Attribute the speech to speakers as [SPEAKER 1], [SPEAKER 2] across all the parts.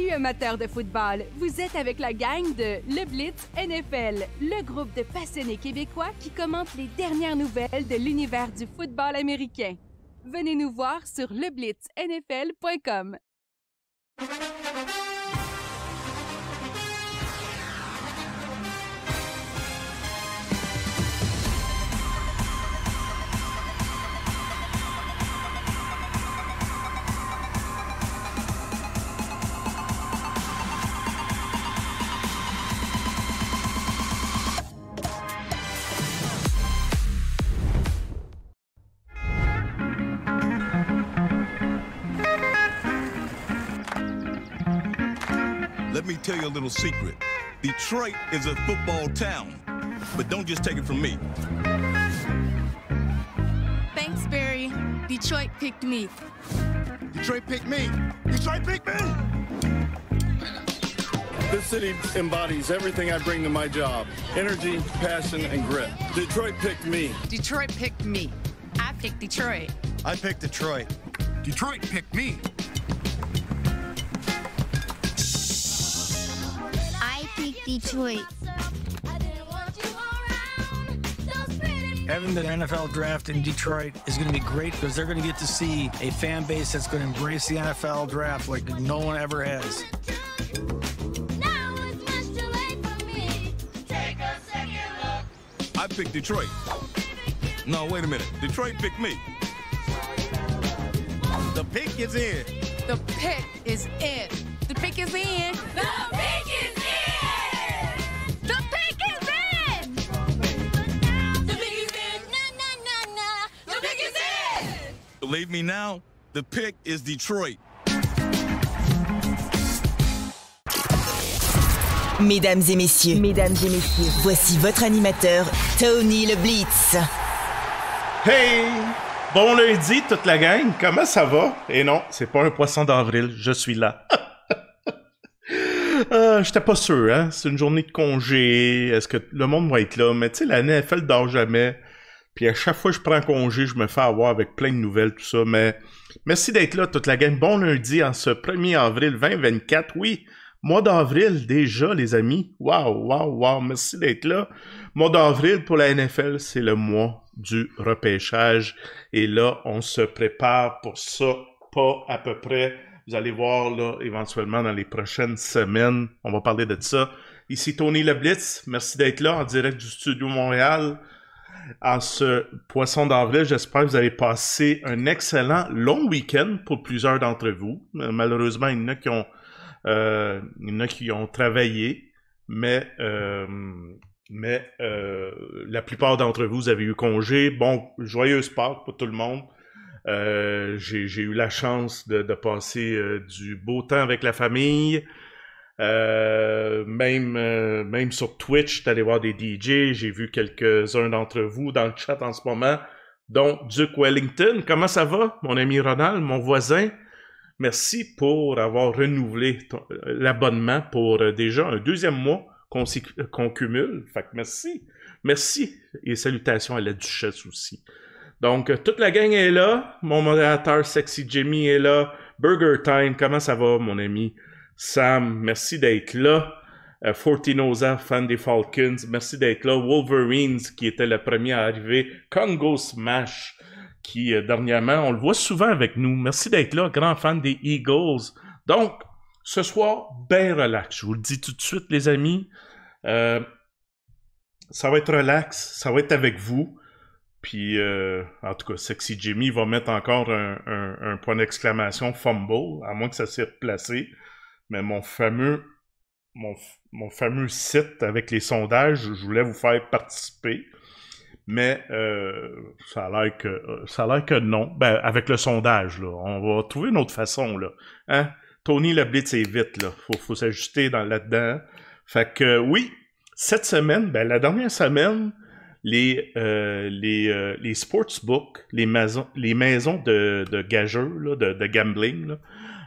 [SPEAKER 1] Salut amateurs de football, vous êtes avec la gang de Le Blitz NFL, le groupe de passionnés québécois qui commente les dernières nouvelles de l'univers du football américain. Venez nous voir sur leblitznfl.com. Let me tell you a little secret. Detroit is a football town, but don't just take it from me.
[SPEAKER 2] Thanks, Barry. Detroit picked me.
[SPEAKER 1] Detroit picked me. Detroit picked me. This city embodies everything I bring to my job energy, passion, and grit. Detroit picked me.
[SPEAKER 2] Detroit picked me. I picked Detroit. I picked Detroit. Detroit picked me. Detroit. Having the NFL draft in Detroit is going to be great because they're going to get to see a fan base that's going to embrace the NFL draft like no one ever has.
[SPEAKER 1] I picked Detroit. No, wait a minute. Detroit picked me. The pick is in.
[SPEAKER 2] The pick is in. The pick is in. The pick me now, the pick is
[SPEAKER 1] Detroit. Mesdames et messieurs, voici votre animateur Tony le Blitz. Hey, bon lundi toute la gang, comment ça va Et eh non, c'est pas un poisson d'avril, je suis là. Euh, j'étais pas sûr, hein. C'est une journée de congé. Est-ce que le monde va être là? Mais tu sais, la NFL dort jamais. Puis à chaque fois que je prends congé, je me fais avoir avec plein de nouvelles, tout ça. Mais merci d'être là, toute la gang. Bon lundi en ce 1er avril 2024. Oui, mois d'avril déjà, les amis. Waouh, waouh, waouh. Merci d'être là. Mois d'avril pour la NFL, c'est le mois du repêchage. Et là, on se prépare pour ça, pas à peu près. Vous allez voir, là, éventuellement, dans les prochaines semaines, on va parler de ça. Ici Tony Leblitz, merci d'être là en direct du studio Montréal. À ce poisson d'avril. J'espère que vous avez passé un excellent long week-end pour plusieurs d'entre vous. Euh, malheureusement, euh, il y en a qui ont, travaillé, mais, euh, mais la plupart d'entre vous, avez eu congé. Bon, joyeuse part pour tout le monde. j'ai eu la chance de passer du beau temps avec la famille. Euh, même, euh, même sur Twitch, allé voir des DJ. J'ai vu quelques-uns d'entre vous dans le chat en ce moment, donc Duke Wellington. Comment ça va, mon ami Ronald, mon voisin? Merci pour avoir renouvelé euh, l'abonnement pour déjà un deuxième mois qu'on cumule. Fait que merci. Merci. Et salutations à la duchesse aussi. Donc, toute la gang est là. Mon modérateur Sexy Jimmy est là. Burger Time, comment ça va, mon ami? Sam, merci d'être là. Euh, Fortinoza, fan des Falcons, merci d'être là. Wolverines, qui était le premier à arriver. Congo Smash, qui euh, dernièrement, on le voit souvent avec nous. Merci d'être là, grand fan des Eagles. Donc, ce soir, bien relax. Je vous le dis tout de suite, les amis. Euh, ça va être relax, ça va être avec vous. Puis, en tout cas, Sexy Jimmy va mettre encore un, point d'exclamation fumble, à moins que ça s'est replacé. Mais mon fameux, mon, mon fameux site avec les sondages, je voulais vous faire participer. Mais euh, ça a l'air que euh, ça que non. Ben, avec le sondage, on va trouver une autre façon. Là. Hein? Tony le blitz est vite, là. Faut, faut s'ajuster dans là-dedans. Fait que oui, cette semaine, ben, la dernière semaine, les, euh, les, les sportsbooks, les maisons, les maisons de, de gageux, de, de, gambling,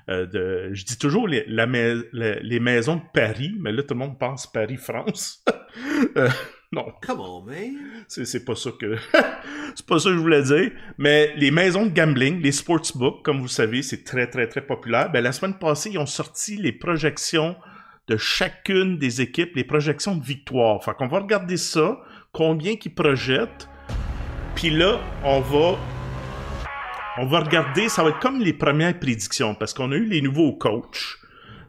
[SPEAKER 1] euh, je dis toujours les, les maisons de Paris, mais là tout le monde pense Paris-France. Euh, non. C'est pas ça que. c'est pas ça que je voulais dire. Mais les maisons de gambling, les sportsbooks, comme vous savez, c'est très, très, très populaire. Ben, la semaine passée, ils ont sorti les projections de chacune des équipes, les projections de victoire. Fait qu'on va regarder ça, combien ils projettent. Puis là, on va on va regarder, ça va être comme les premières prédictions, parce qu'on a eu les nouveaux coachs.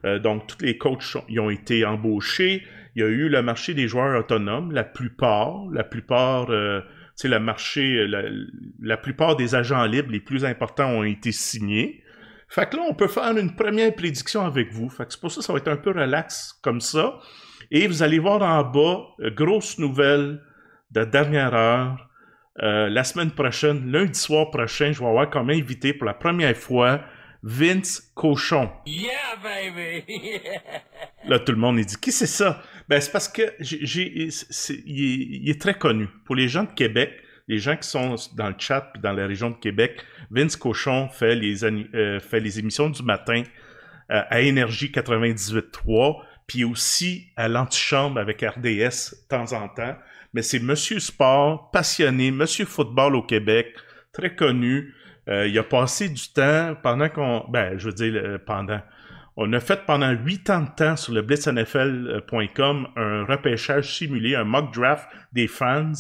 [SPEAKER 1] Euh, donc, tous les coachs y ont été embauchés. Il y a eu le marché des joueurs autonomes, la plupart, la plupart, c'est euh, le marché, la, plupart des agents libres les plus importants ont été signés. Fait que là, on peut faire une première prédiction avec vous. Fait que c'est pour ça que ça va être un peu relax comme ça. Et vous allez voir en bas, euh, grosse nouvelle de dernière heure, euh, la semaine prochaine, lundi soir prochain, je vais avoir comme invité pour la première fois Vince Cochon.
[SPEAKER 2] Yeah, baby!
[SPEAKER 1] Là, tout le monde est dit, qui c'est ça? Ben, c'est parce que il, est, très connu. Pour les gens de Québec, les gens qui sont dans le chat puis dans la région de Québec, Vince Cochon fait les, euh, émissions du matin euh, à Énergie 98.3, puis aussi à l'antichambre avec RDS de temps en temps mais c'est Monsieur Sport, passionné, Monsieur Football au Québec, très connu. Euh, il a passé du temps pendant qu'on... Ben, je veux dire, euh, pendant... On a fait pendant huit ans de temps sur le blitznfl.com un repêchage simulé, un mock draft des fans.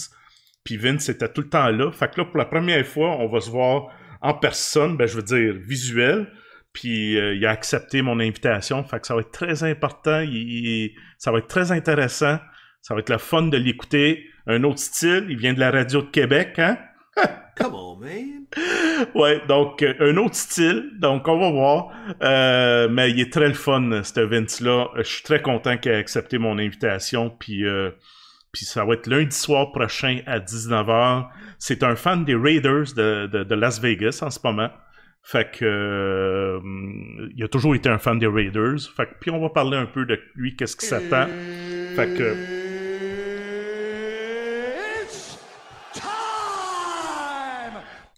[SPEAKER 1] Puis Vince était tout le temps là. Fait que là, pour la première fois, on va se voir en personne, ben, je veux dire visuel. Puis euh, il a accepté mon invitation. Fait que ça va être très important. ça va être très intéressant. Ça va être la fun de l'écouter. Un autre style, il vient de la radio de Québec, hein? Come on, man! Ouais, donc euh, un autre style, donc on va voir. Euh, mais il est très le fun, cet Vince-là. Euh, je suis très content qu'il ait accepté mon invitation, puis... puis ça va être lundi soir prochain à 19h. C'est un fan des Raiders de, de, Las Vegas en ce moment. Fait que il a toujours été un fan des Raiders. Fait que puis on va parler un peu de lui, qu'est-ce qu'il s'attend. Fait que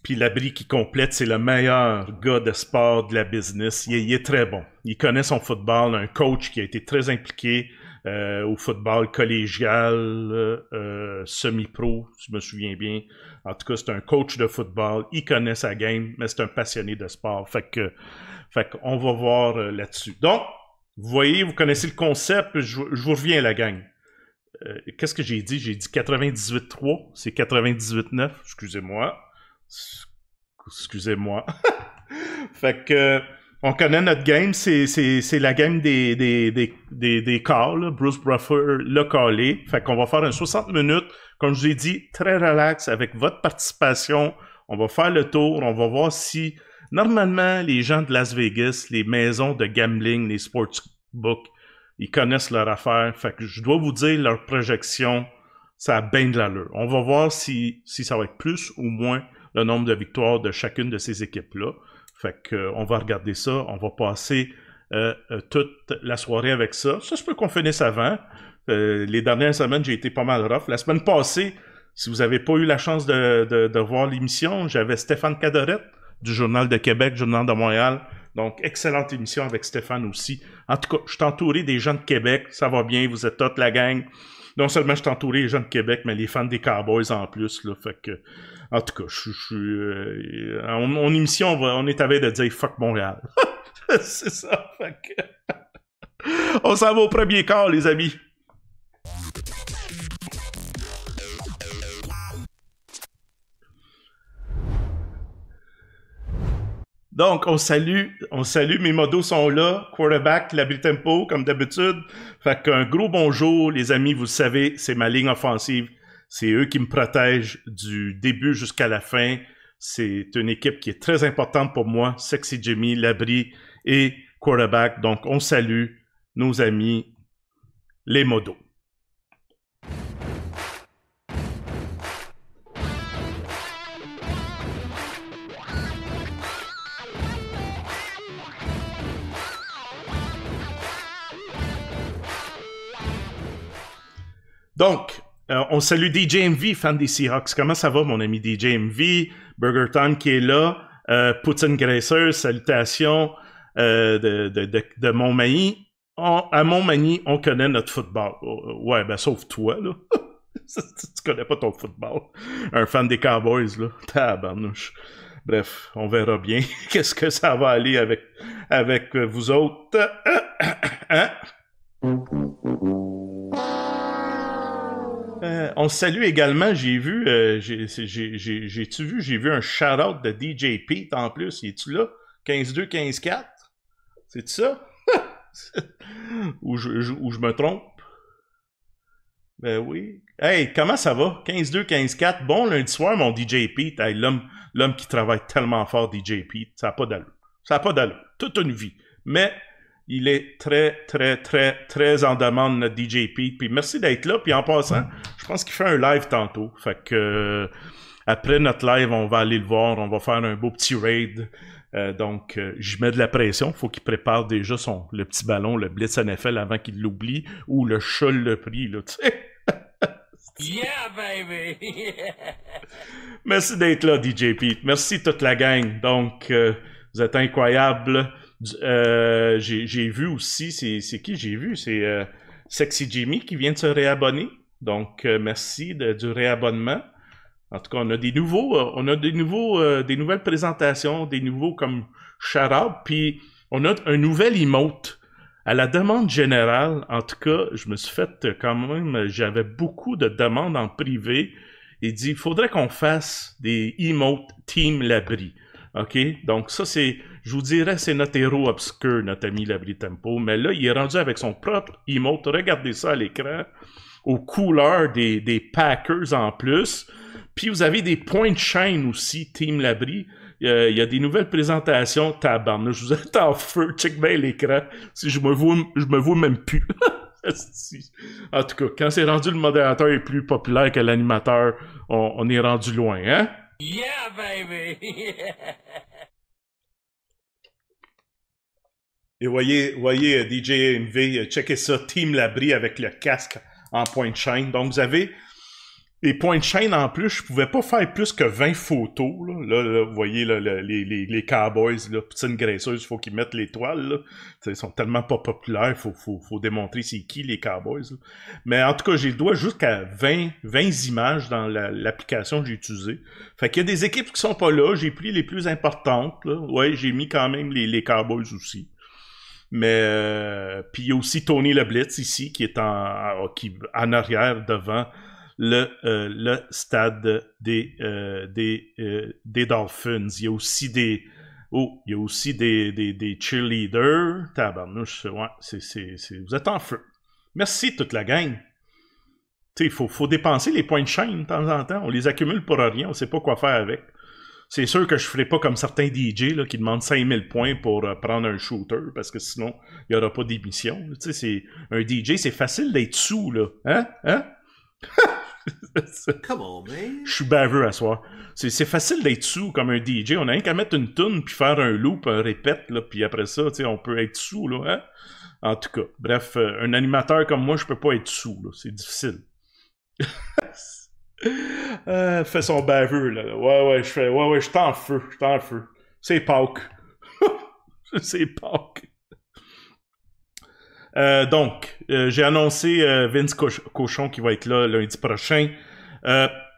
[SPEAKER 1] Puis l'abri qui complète, c'est le meilleur gars de sport de la business. Il est, très bon. Il connaît son football. Un coach qui a été très impliqué euh, au football collégial, euh, semi-pro, si je me souviens bien. En tout cas, c'est un coach de football. Il connaît sa game, mais c'est un passionné de sport. Fait que, fait on va voir euh, là-dessus. Donc, vous voyez, vous connaissez le concept. Je, vous reviens, la gang. Qu'est-ce que j'ai dit? J'ai dit 98.3, c'est 98.9, excusez-moi. Excusez-moi. fait que on connaît notre game, c'est la game des, des, calls. Bruce Buffer l'a callé. Fait qu'on va faire un 60 minutes, comme je vous ai dit, très relax avec votre participation. On va faire le tour, on va voir si normalement les gens de Las Vegas, les maisons de gambling, les sportsbooks, ils connaissent leur affaire. Fait que je dois vous dire leur projection, ça a bien de l'allure. On va voir si, si ça va être plus ou moins le nombre de victoires de chacune de ces équipes-là. Fait qu'on euh, va regarder ça, on va passer euh, euh, toute la soirée avec ça. Ça je peux qu'on finisse avant. les dernières semaines, j'ai été pas mal rough. La semaine passée, si vous n'avez pas eu la chance de, voir l'émission, j'avais Stéphane Cadorette du Journal de Québec, Journal de Montréal. Donc, excellente émission avec Stéphane aussi. En tout cas, je suis entouré des gens de Québec. Ça va bien, vous êtes toute la gang. Non seulement je suis entouré des gens de Québec, mais les fans des Cowboys en plus. Là, fait que en tout cas, je, suis. Euh, on, émission, on, est à de dire fuck Montréal. C'est ça. on s'en va au premier quart, les amis. Donc, on salue, on salue, mes modos sont là, quarterback, la tempo, comme d'habitude. Fait qu'un gros bonjour, les amis, vous le savez, c'est ma ligne offensive c'est eux qui me protègent du début jusqu'à la fin. C'est une équipe qui est très importante pour moi. Sexy Jimmy, Labri et quarterback. Donc, on salue nos amis les modos. Donc, euh, on salue DJ MV, fan des Seahawks. Comment ça va, mon ami DJ MV? Burger Town qui est là. Putin euh, Poutine salutations euh, de, de, à Montmagny, on connaît notre football. Ouais, ben sauf toi, là. tu connais pas ton football. Un fan des Cowboys, là. Tabarnouche. Bref, on verra bien qu'est-ce que ça va aller avec, avec vous autres. Hein? Euh, on salue également, j'ai vu, euh, j'ai-tu vu, j'ai vu un shout-out de DJ Pete en plus. est tu là? 15-2, 15-4? C'est ça? ou, je, me trompe? Ben oui. Hey, comment ça va? 15-2, 15-4. Bon lundi soir, mon DJ Pete. Hey, l'homme qui travaille tellement fort, DJ Pete. Ça n'a pas d'allure. Ça n'a pas d'allure. Toute une vie. Mais il est très, très, très, très en demande, notre DJ Pete. Puis merci d'être là. Puis en passant, je pense qu'il fait un live tantôt. Fait que euh, après notre live, on va aller le voir. On va faire un beau petit raid. Euh, donc, euh, je mets de la pression. Faut qu'il prépare déjà son, le petit ballon, le blitz NFL avant qu'il l'oublie ou le chole le prix, là, tu
[SPEAKER 2] sais. yeah, baby!
[SPEAKER 1] Merci d'être là, DJ Pete. Merci toute la gang. Donc, vous êtes incroyables. Euh, j'ai vu aussi, c'est qui j'ai vu? C'est euh, Sexy Jimmy qui vient de se réabonner. Donc, euh, merci du réabonnement. En tout cas, on a des nouveaux, on a des nouveaux, des nouvelles présentations, des nouveaux comme Charab, puis on a un nouvel emote. À la demande générale, en tout cas, je me suis fait quand même, j'avais beaucoup de demandes en privé. Il dit, il faudrait qu'on fasse des emotes Team Labri. OK? Donc, ça, c'est je vous dirais, c'est notre héros obscur, notre ami Labri Tempo, mais là, il est rendu avec son propre emote. Regardez ça à l'écran, aux couleurs des, Packers en plus. Puis vous avez des points de chaîne aussi, Team Labri. Euh, il y a des nouvelles présentations. Là, je vous attends en feu. Check bien l'écran. Si je me vois, je me vois même plus. en tout cas, quand c'est rendu le modérateur est plus populaire que l'animateur, on, est rendu loin, hein?
[SPEAKER 2] Yeah, baby! Yeah.
[SPEAKER 1] Et voyez, voyez euh, DJ MV, euh, checkez ça, Team Labri avec le casque en point de chaîne. Donc vous avez les points de chaîne en plus, je pouvais pas faire plus que 20 photos. Là, vous voyez les, les, les, cowboys, là, petite graisseuse, il faut qu'ils mettent l'étoile. Ils sont tellement pas populaires, il faut, faut, faut, démontrer c'est qui les cowboys. Mais en tout cas, j'ai le doigt jusqu'à 20, 20 images dans l'application que j'ai utilisée. Fait qu'il y a des équipes qui sont pas là, j'ai pris les plus importantes. Là. Ouais, j'ai mis quand même les, les cowboys aussi. Mais euh, puis il y a aussi Tony Le ici qui est en, qui, en arrière devant le, euh, le stade des, euh, des, des Dolphins. Il y a aussi des. Oh, il y aussi des, des, des cheerleaders. Tabarnouche, c'est, vous êtes en feu. Merci toute la gang. Il faut, faut dépenser les points de chaîne de temps en temps. On les accumule pour rien, on ne sait pas quoi faire avec. C'est sûr que je ferai pas comme certains DJ là, qui demandent 5000 points pour euh, prendre un shooter parce que sinon, il n'y aura pas d'émission. un DJ, c'est facile d'être sous, là. Hein? Hein? Come on, man. Je suis baveux à soi. C'est, facile d'être sous comme un DJ. On a rien qu'à mettre une tune puis faire un loop, un répète, puis après ça, on peut être sous, là. Hein? En tout cas, bref, euh, un animateur comme moi, je peux pas être sous, C'est difficile. Euh, fait son baveux, là. Ouais, ouais, je fais. Ouais, ouais, je t'en feu. Je C'est Pauk. C'est Pauk. Euh, donc, euh, j'ai annoncé euh, Vince Cochon qui va être là lundi prochain.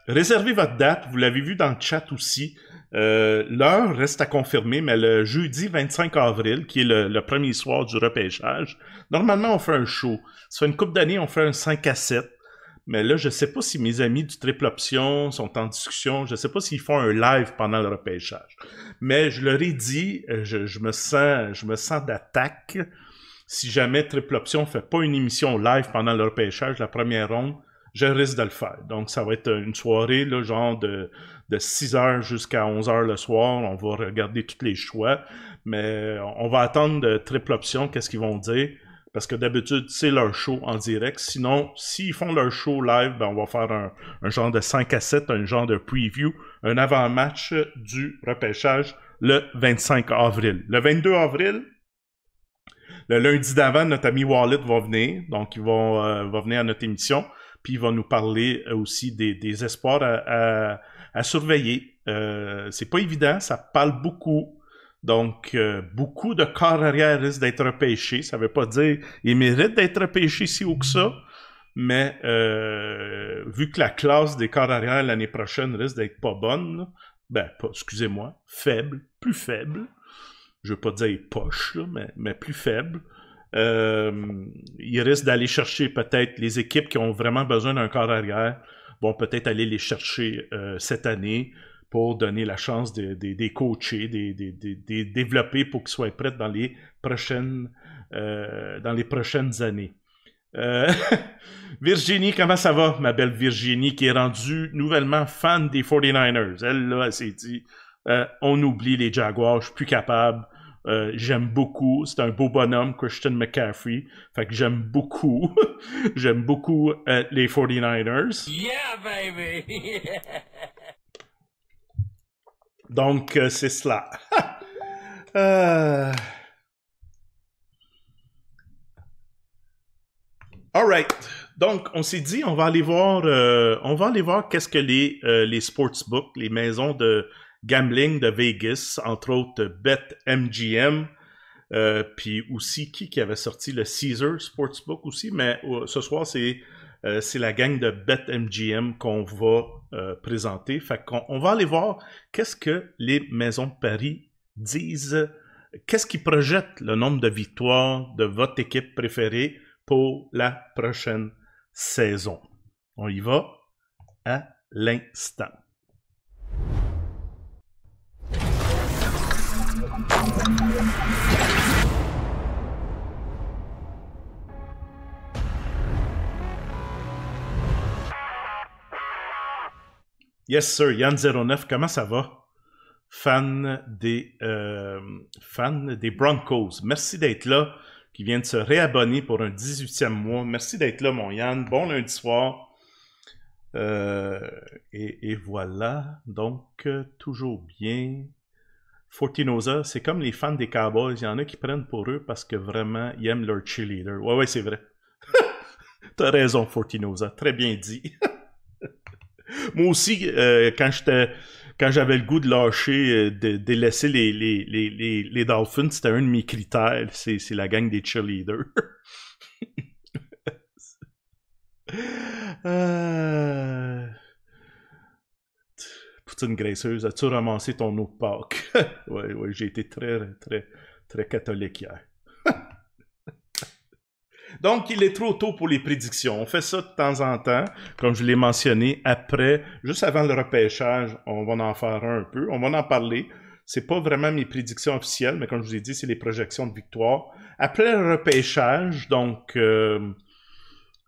[SPEAKER 1] réservez votre date. Vous l'avez vu dans le chat aussi. L'heure reste à confirmer, mais le jeudi 25 avril, qui est le, premier soir du repêchage, normalement, on fait un show. Ça fait une coupe d'année on fait un 5 à 7 mais là, je ne sais pas si mes amis du triple option sont en discussion. Je ne sais pas s'ils font un live pendant le repêchage. Mais je leur ai dit, euh, je, me sens, sens d'attaque. Si jamais triple option ne fait pas une émission live pendant le repêchage, la première ronde, je risque de le faire. Donc, ça va être une soirée, genre de, de 6h jusqu'à 11h le soir. On va regarder tous les choix. Mais on va attendre de triple option, qu'est-ce qu'ils vont dire parce que d'habitude, c'est leur show en direct. Sinon, s'ils font leur show live, ben, on va faire un, genre de 5 à 7, un genre de preview, un avant-match du repêchage le 25 avril. Le 22 avril, le lundi d'avant, notre ami Wallet va venir, donc il va, euh, venir à notre émission, puis il va nous parler euh, aussi des, espoirs à, surveiller. Euh, c'est pas évident, ça parle beaucoup, donc, euh, beaucoup de corps arrière risquent d'être repêchés. Ça ne veut pas dire qu'ils méritent d'être repêchés si haut que ça, mais euh, vu que la classe des corps arrière l'année prochaine risque d'être pas bonne, ben, excusez-moi, faible, plus faible, je ne veux pas dire poche, mais, plus faible, euh, ils risquent d'aller chercher peut-être les équipes qui ont vraiment besoin d'un corps arrière, vont peut-être aller les chercher cette année pour donner la chance de, des coacher, de, développer pour qu'ils soient prêts dans les prochaines, euh, dans les prochaines années. Euh, Virginie, comment ça va, ma belle Virginie, qui est rendue nouvellement fan des 49ers? Elle, là, elle s'est dit, euh, on oublie les Jaguars, je suis plus capable. j'aime beaucoup. C'est un beau bonhomme, Christian McCaffrey. Fait que j'aime beaucoup. j'aime beaucoup les 49ers.
[SPEAKER 2] Yeah, baby!
[SPEAKER 1] Donc, euh, c'est cela. Euh. Alright. Donc, on s'est dit, on va aller voir, euh, on va aller voir qu'est-ce que les, les sportsbooks, les maisons de gambling de Vegas, entre autres MGM puis aussi qui qui avait sorti le Caesar Sportsbook aussi, mais ce soir, c'est euh, c'est la gang de BetMGM qu'on va euh, présenter. on va aller voir qu'est-ce que les maisons de Paris disent, qu'est-ce qui projette le nombre de victoires de votre équipe préférée pour la prochaine saison. On y va à l'instant. Yes, sir. Yann09, comment ça va? Fan des, euh, des Broncos. Merci d'être là, qui vient de se réabonner pour un 18e mois. Merci d'être là, mon Yann. Bon lundi soir. Euh, et, voilà. Donc, euh, toujours bien. Fortinosa, c'est comme les fans des Cowboys. Il y en a qui prennent pour eux parce que vraiment, ils aiment leur cheerleader. Ouais, ouais, c'est vrai. T'as raison, Fortinoza. Très bien dit. Moi aussi, euh, quand j'étais quand j'avais le goût de lâcher, euh, de, de laisser les, les, les, Dolphins, c'était un de mes critères. C'est, la gang des cheerleaders. Putain
[SPEAKER 2] euh,
[SPEAKER 1] Poutine graisseuse, as-tu ramassé ton eau de Pâques? Oui, ouais, j'ai été très, très, très catholique hier. Donc, il est trop tôt pour les prédictions. On fait ça de temps en temps, comme je l'ai mentionné, après, juste avant le repêchage, on va en faire un, peu. On va en parler. C'est pas vraiment mes prédictions officielles, mais comme je vous ai dit, c'est les projections de victoire. Après le repêchage, donc euh,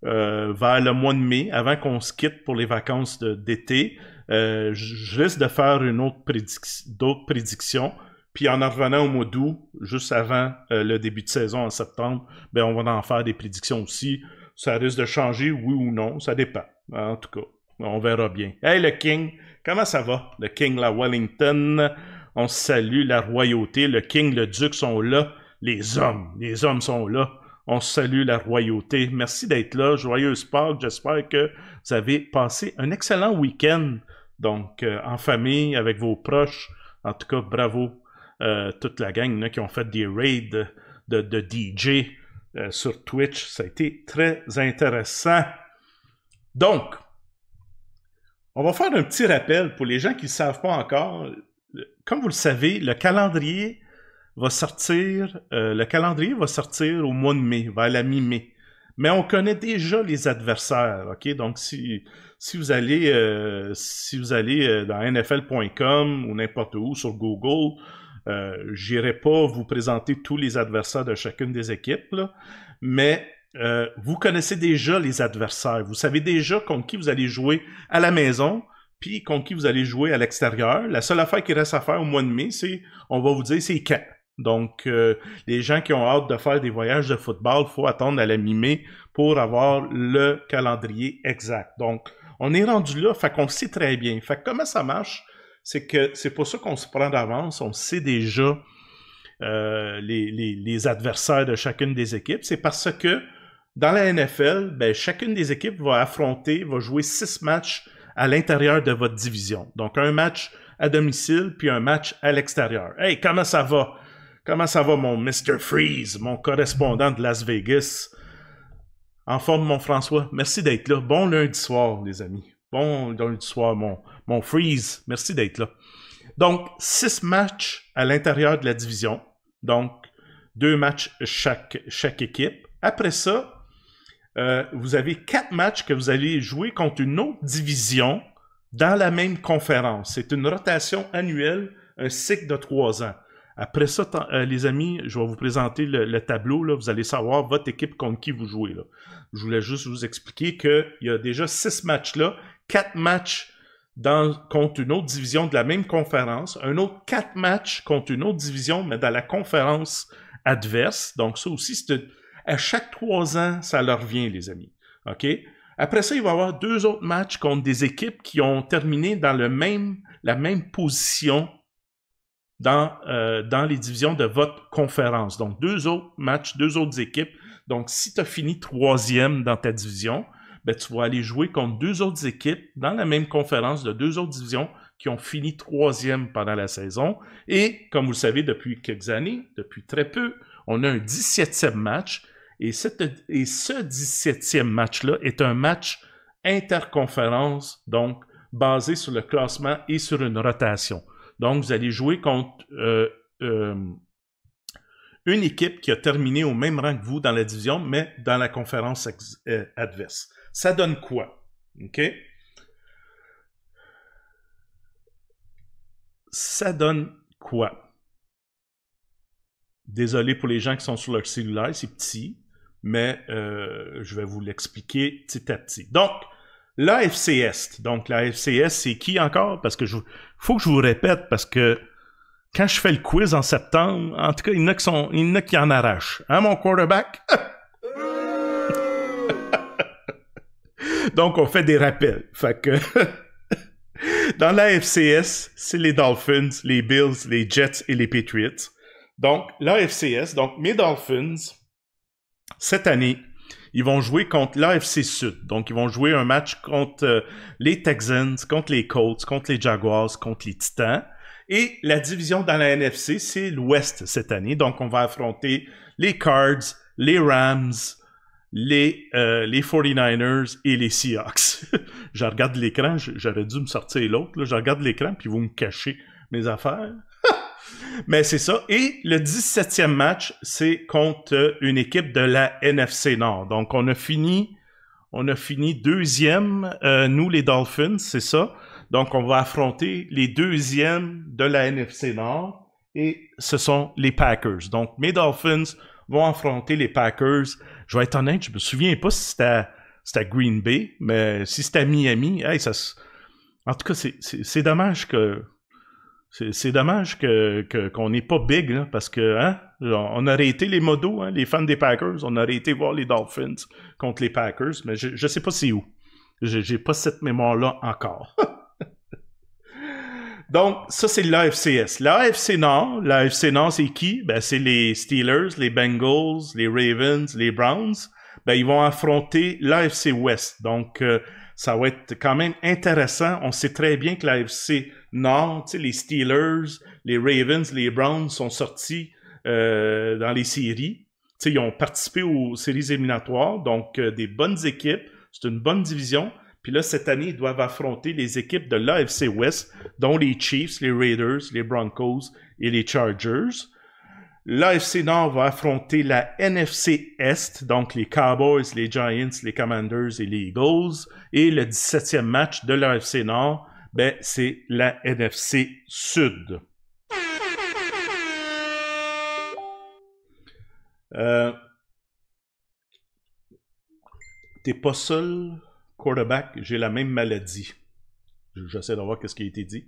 [SPEAKER 1] euh, vers le mois de mai, avant qu'on se quitte pour les vacances d'été, euh, je risque de faire une autre prédiction. d'autres prédictions puis en revenant au mois d'août, juste avant euh, le début de saison en septembre, ben on va en faire des prédictions aussi. Ça risque de changer, oui ou non, ça dépend. En tout cas, on verra bien. Hey le King, comment ça va? Le King, la Wellington, on salue la royauté. Le King, le Duc sont là. Les hommes, les hommes sont là. On salue la royauté. Merci d'être là. Joyeuse Pâques. J'espère que vous avez passé un excellent week-end. Donc, euh, en famille, avec vos proches. En tout cas, bravo euh, toute la gang qui ont fait des raids de, DJ euh, sur Twitch. Ça a été très intéressant. Donc, on va faire un petit rappel pour les gens qui ne savent pas encore. Comme vous le savez, le calendrier va sortir. Euh, le calendrier va sortir au mois de mai, vers la mi-mai. Mais on connaît déjà les adversaires, ok Donc si si vous allez si vous allez dans NFL.com ou n'importe où sur Google, euh, J'irai pas vous présenter tous les adversaires de chacune des équipes, mais euh, vous connaissez déjà les adversaires. Vous savez déjà contre qui vous allez jouer à la maison, puis contre qui vous allez jouer à l'extérieur. La seule affaire qui reste à faire au mois de mai, c'est, on va vous dire, c'est quand. Donc, euh, les gens qui ont hâte de faire des voyages de football, faut attendre à la mi-mai pour avoir le calendrier exact. Donc, on est rendu là, fait qu'on sait très bien. Fait comment ça marche? c'est que c'est pour ça qu'on se prend d'avance, on sait déjà euh, les, adversaires de chacune des équipes. C'est parce que dans la NFL, ben, chacune des équipes va affronter, va jouer six matchs à l'intérieur de votre division. Donc un match à domicile, puis un match à l'extérieur. Hey, comment ça va? Comment ça va, mon Mr. Freeze, mon correspondant de Las Vegas? En forme, mon François. Merci d'être là. Bon lundi soir, les amis. Bon lundi soir, mon, mon freeze. Merci d'être là. Donc, six matchs à l'intérieur de la division. Donc, deux matchs chaque, chaque équipe. Après ça, euh, vous avez quatre matchs que vous allez jouer contre une autre division dans la même conférence. C'est une rotation annuelle, un cycle de trois ans. Après ça, euh, les amis, je vais vous présenter le, tableau. Là. Vous allez savoir votre équipe contre qui vous jouez. Je voulais juste vous expliquer qu'il y a déjà six matchs là, quatre matchs dans, contre une autre division de la même conférence, un autre quatre matchs contre une autre division, mais dans la conférence adverse. Donc, ça aussi, c'est à chaque trois ans, ça leur vient, les amis. OK? Après ça, il va y avoir deux autres matchs contre des équipes qui ont terminé dans le même, la même position dans, euh, dans les divisions de votre conférence. Donc, deux autres matchs, deux autres équipes. Donc, si tu as fini troisième dans ta division, ben, tu vas aller jouer contre deux autres équipes dans la même conférence de deux autres divisions qui ont fini troisième pendant la saison. Et comme vous le savez depuis quelques années, depuis très peu, on a un 17e match. Et, et ce 17e match-là est un match interconférence, donc basé sur le classement et sur une rotation. Donc, vous allez jouer contre euh, euh, une équipe qui a terminé au même rang que vous dans la division, mais dans la conférence euh, adverse ça donne quoi OK Ça donne quoi Désolé pour les gens qui sont sur leur cellulaire, c'est petit, mais euh, je vais vous l'expliquer petit à petit. Donc, la FCS. Donc, la FCS, c'est qui encore? Parce que je faut que je vous répète, parce que quand je fais le quiz en septembre, en tout cas, il y en a il y en, qui en arrachent. Hein, mon quarterback? Donc, on fait des rappels. dans la FCS, c'est les Dolphins, les Bills, les Jets et les Patriots. Donc, l'AFCS, donc mes Dolphins, cette année, ils vont jouer contre l'AFC Sud. Donc, ils vont jouer un match contre euh, les Texans, contre les Colts, contre les Jaguars, contre les Titans. Et la division dans la NFC, c'est l'Ouest cette année. Donc, on va affronter les Cards, les Rams, les, euh, les 49ers et les Seahawks. je regarde l'écran, j'aurais dû me sortir l'autre. Je regarde l'écran, puis vous me cachez mes affaires. Mais c'est ça. Et le 17e match, c'est contre une équipe de la NFC Nord. Donc, on a fini, on a fini deuxième, euh, nous les Dolphins, c'est ça. Donc, on va affronter les deuxièmes de la NFC Nord. Et ce sont les Packers. Donc, mes Dolphins vont affronter les Packers je vais être honnête, je me souviens pas si c'était à Green Bay, mais si c'était à Miami, ça En tout cas, c'est dommage que. C'est dommage qu'on que, qu'on pas big, parce que hein, on aurait été les modos, hein, les fans des Packers, on aurait été voir les Dolphins contre les Packers, mais je ne sais pas c'est où. J'ai pas cette mémoire-là encore. Donc, ça, c'est l'AFCS. L'AFC Nord, l'AFC Nord, c'est qui? Ben, c'est les Steelers, les Bengals, les Ravens, les Browns. Ben, ils vont affronter l'AFC West. Donc, euh, ça va être quand même intéressant. On sait très bien que l'AFC Nord, les Steelers, les Ravens, les Browns sont sortis euh, dans les séries. ils ont participé aux séries éliminatoires, donc euh, des bonnes équipes. C'est une bonne division. Puis là, cette année, ils doivent affronter les équipes de l'AFC West, dont les Chiefs, les Raiders, les Broncos et les Chargers. L'AFC Nord va affronter la NFC Est, donc les Cowboys, les Giants, les Commanders et les Eagles. Et le 17e match de l'AFC Nord, ben, c'est la NFC Sud. Euh, t'es pas seul quarterback, j'ai la même maladie. J'essaie d'avoir voir ce qui a été dit.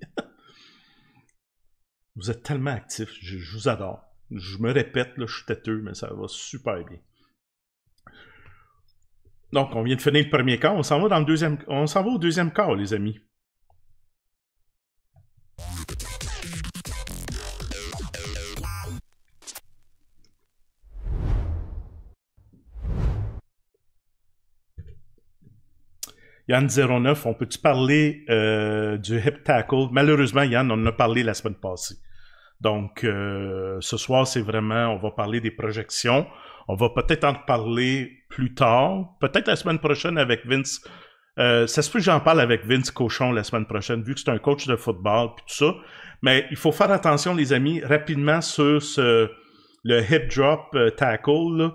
[SPEAKER 1] vous êtes tellement actifs, je, vous adore. Je me répète, là, je suis têteux, mais ça va super bien. Donc, on vient de finir le premier quart, on s'en va dans deuxième, on s'en va au deuxième quart, les amis. Yann 09, on peut-tu parler euh, du hip tackle? Malheureusement, Yann, on en a parlé la semaine passée. Donc, euh, ce soir, c'est vraiment, on va parler des projections. On va peut-être en parler plus tard, peut-être la semaine prochaine avec Vince. Euh, ça se peut que j'en parle avec Vince Cochon la semaine prochaine, vu que c'est un coach de football puis tout ça. Mais il faut faire attention, les amis, rapidement sur ce, le hip drop euh, tackle.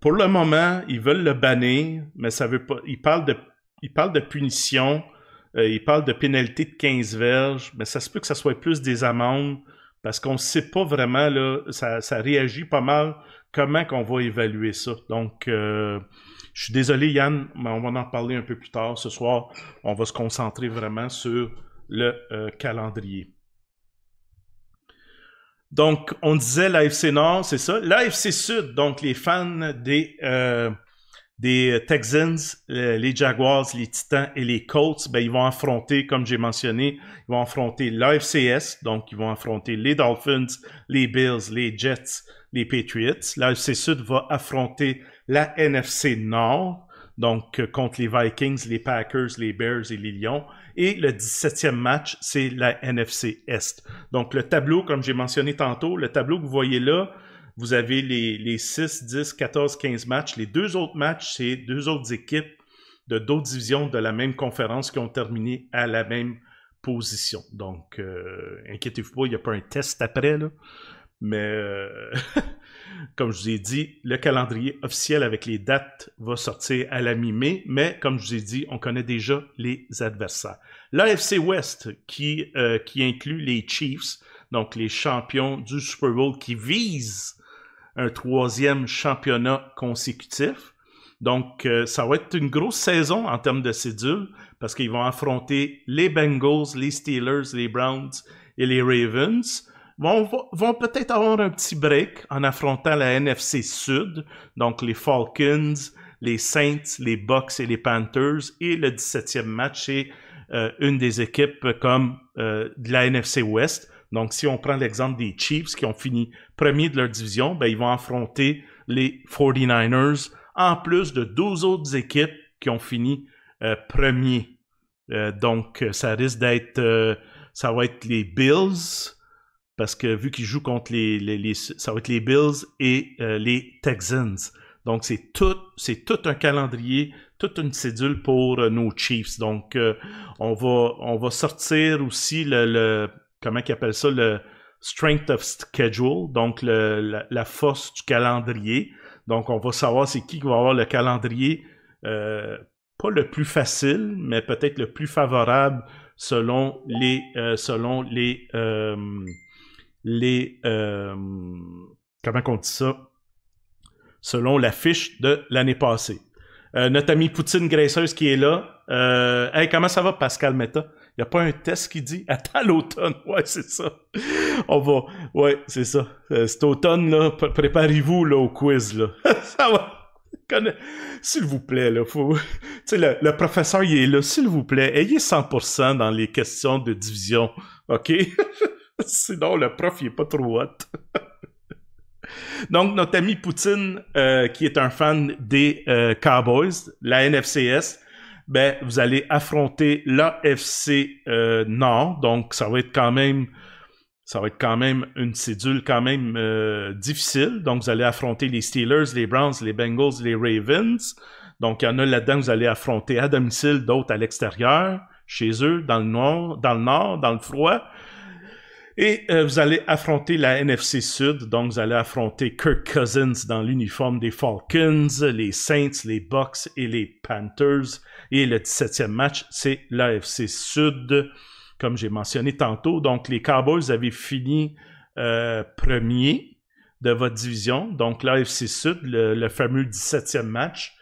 [SPEAKER 1] Pour le moment, ils veulent le bannir, mais ça veut pas. Ils parlent de il parle de punition, euh, il parle de pénalité de 15 verges, mais ça se peut que ça soit plus des amendes parce qu'on ne sait pas vraiment, là, ça, réagit pas mal comment qu'on va évaluer ça. Donc, euh, je suis désolé Yann, mais on va en parler un peu plus tard. Ce soir, on va se concentrer vraiment sur le euh, calendrier. Donc, on disait l'AFC Nord, c'est ça. L'AFC Sud, donc les fans des, des euh, Texans, euh, les Jaguars, les Titans et les Colts, ben, ils vont affronter, comme j'ai mentionné, ils vont affronter l'AFCS, donc ils vont affronter les Dolphins, les Bills, les Jets, les Patriots. L'AFC Sud va affronter la NFC Nord, donc euh, contre les Vikings, les Packers, les Bears et les Lions. Et le 17e match, c'est la NFC Est. Donc le tableau, comme j'ai mentionné tantôt, le tableau que vous voyez là, vous avez les, 6, 10, 14, 15 matchs. Les deux autres matchs, c'est deux autres équipes de d'autres divisions de la même conférence qui ont terminé à la même position. Donc, euh, inquiétez-vous pas, il n'y a pas un test après. Mais euh, comme je vous ai dit, le calendrier officiel avec les dates va sortir à la mi-mai. Mais comme je vous ai dit, on connaît déjà les adversaires. L'AFC West qui, euh, qui inclut les Chiefs, donc les champions du Super Bowl qui visent un troisième championnat consécutif. Donc, euh, ça va être une grosse saison en termes de cédules, parce qu'ils vont affronter les Bengals, les Steelers, les Browns et les Ravens. Vont, vont peut-être avoir un petit break en affrontant la NFC Sud, donc les Falcons, les Saints, les Bucks et les Panthers. Et le 17e match, est euh, une des équipes comme euh, de la NFC West. Donc, si on prend l'exemple des Chiefs qui ont fini premier de leur division, ben, ils vont affronter les 49ers en plus de 12 autres équipes qui ont fini euh, premier. Euh, donc, euh, ça risque d'être. ça va être les Bills, parce que vu qu'ils jouent contre les, Ça va être les Bills et les Texans. Donc, c'est tout, c'est tout un calendrier, toute une cédule pour nos Chiefs. Donc, on, va, on va sortir aussi le comment ils appellent ça, le strength of schedule, donc la, force du calendrier. Donc, on va savoir c'est qui qui va avoir le calendrier, euh, pas le plus facile, mais peut-être le plus favorable selon les, euh, selon les, euh, les, comment on dit ça? Selon l'affiche de l'année passée. notre ami Poutine Graisseuse qui est là. hey, comment ça va, Pascal Meta? n'y a pas un test qui dit attends l'automne. Ouais, c'est ça. On va. Ouais, c'est ça. Euh, cet automne, là, préparez-vous au quiz. ça va. S'il vous plaît, là, faut... le, le, professeur, il est là. S'il vous plaît, ayez 100% dans les questions de division. OK? Sinon, le prof, il n'est pas trop hot. Donc, notre ami Poutine, euh, qui est un fan des euh, Cowboys, la NFCS, ben, vous allez affronter l'AFC euh, Nord. Donc, ça va être quand même ça va être quand même une cédule quand même euh, difficile. Donc, vous allez affronter les Steelers, les Browns, les Bengals, les Ravens. Donc, il y en a là-dedans, que vous allez affronter à domicile, d'autres à l'extérieur, chez eux, dans le, dans le nord, dans le froid. Et euh, vous allez affronter la NFC Sud, donc vous allez affronter Kirk Cousins dans l'uniforme des Falcons, les Saints, les Bucks et les Panthers. Et le 17e match, c'est l'AFC Sud, comme j'ai mentionné tantôt. Donc les Cowboys avaient fini euh, premier de votre division, donc l'AFC Sud, le, fameux 17e match.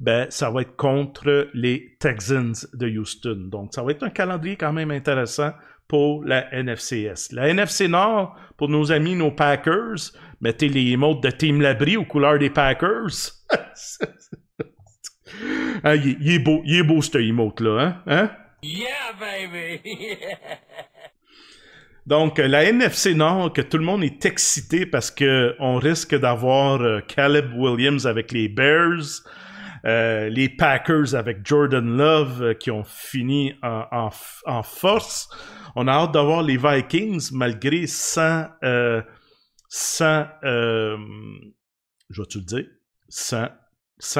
[SPEAKER 1] Ben, ça va être contre les Texans de Houston. Donc, ça va être un calendrier quand même intéressant pour la NFCS. La NFC Nord, pour nos amis, nos Packers, mettez ben, les emotes de Team Labri aux couleurs des Packers. Hein, il est beau, il est beau emote-là, hein, hein?
[SPEAKER 2] Yeah, baby!
[SPEAKER 1] Donc, la NFC Nord, que tout le monde est excité parce qu'on risque d'avoir euh, Caleb Williams avec les Bears. Euh, les Packers avec Jordan Love euh, qui ont fini en, force. On a hâte d'avoir les Vikings malgré sans, euh, je vais te le dire, sans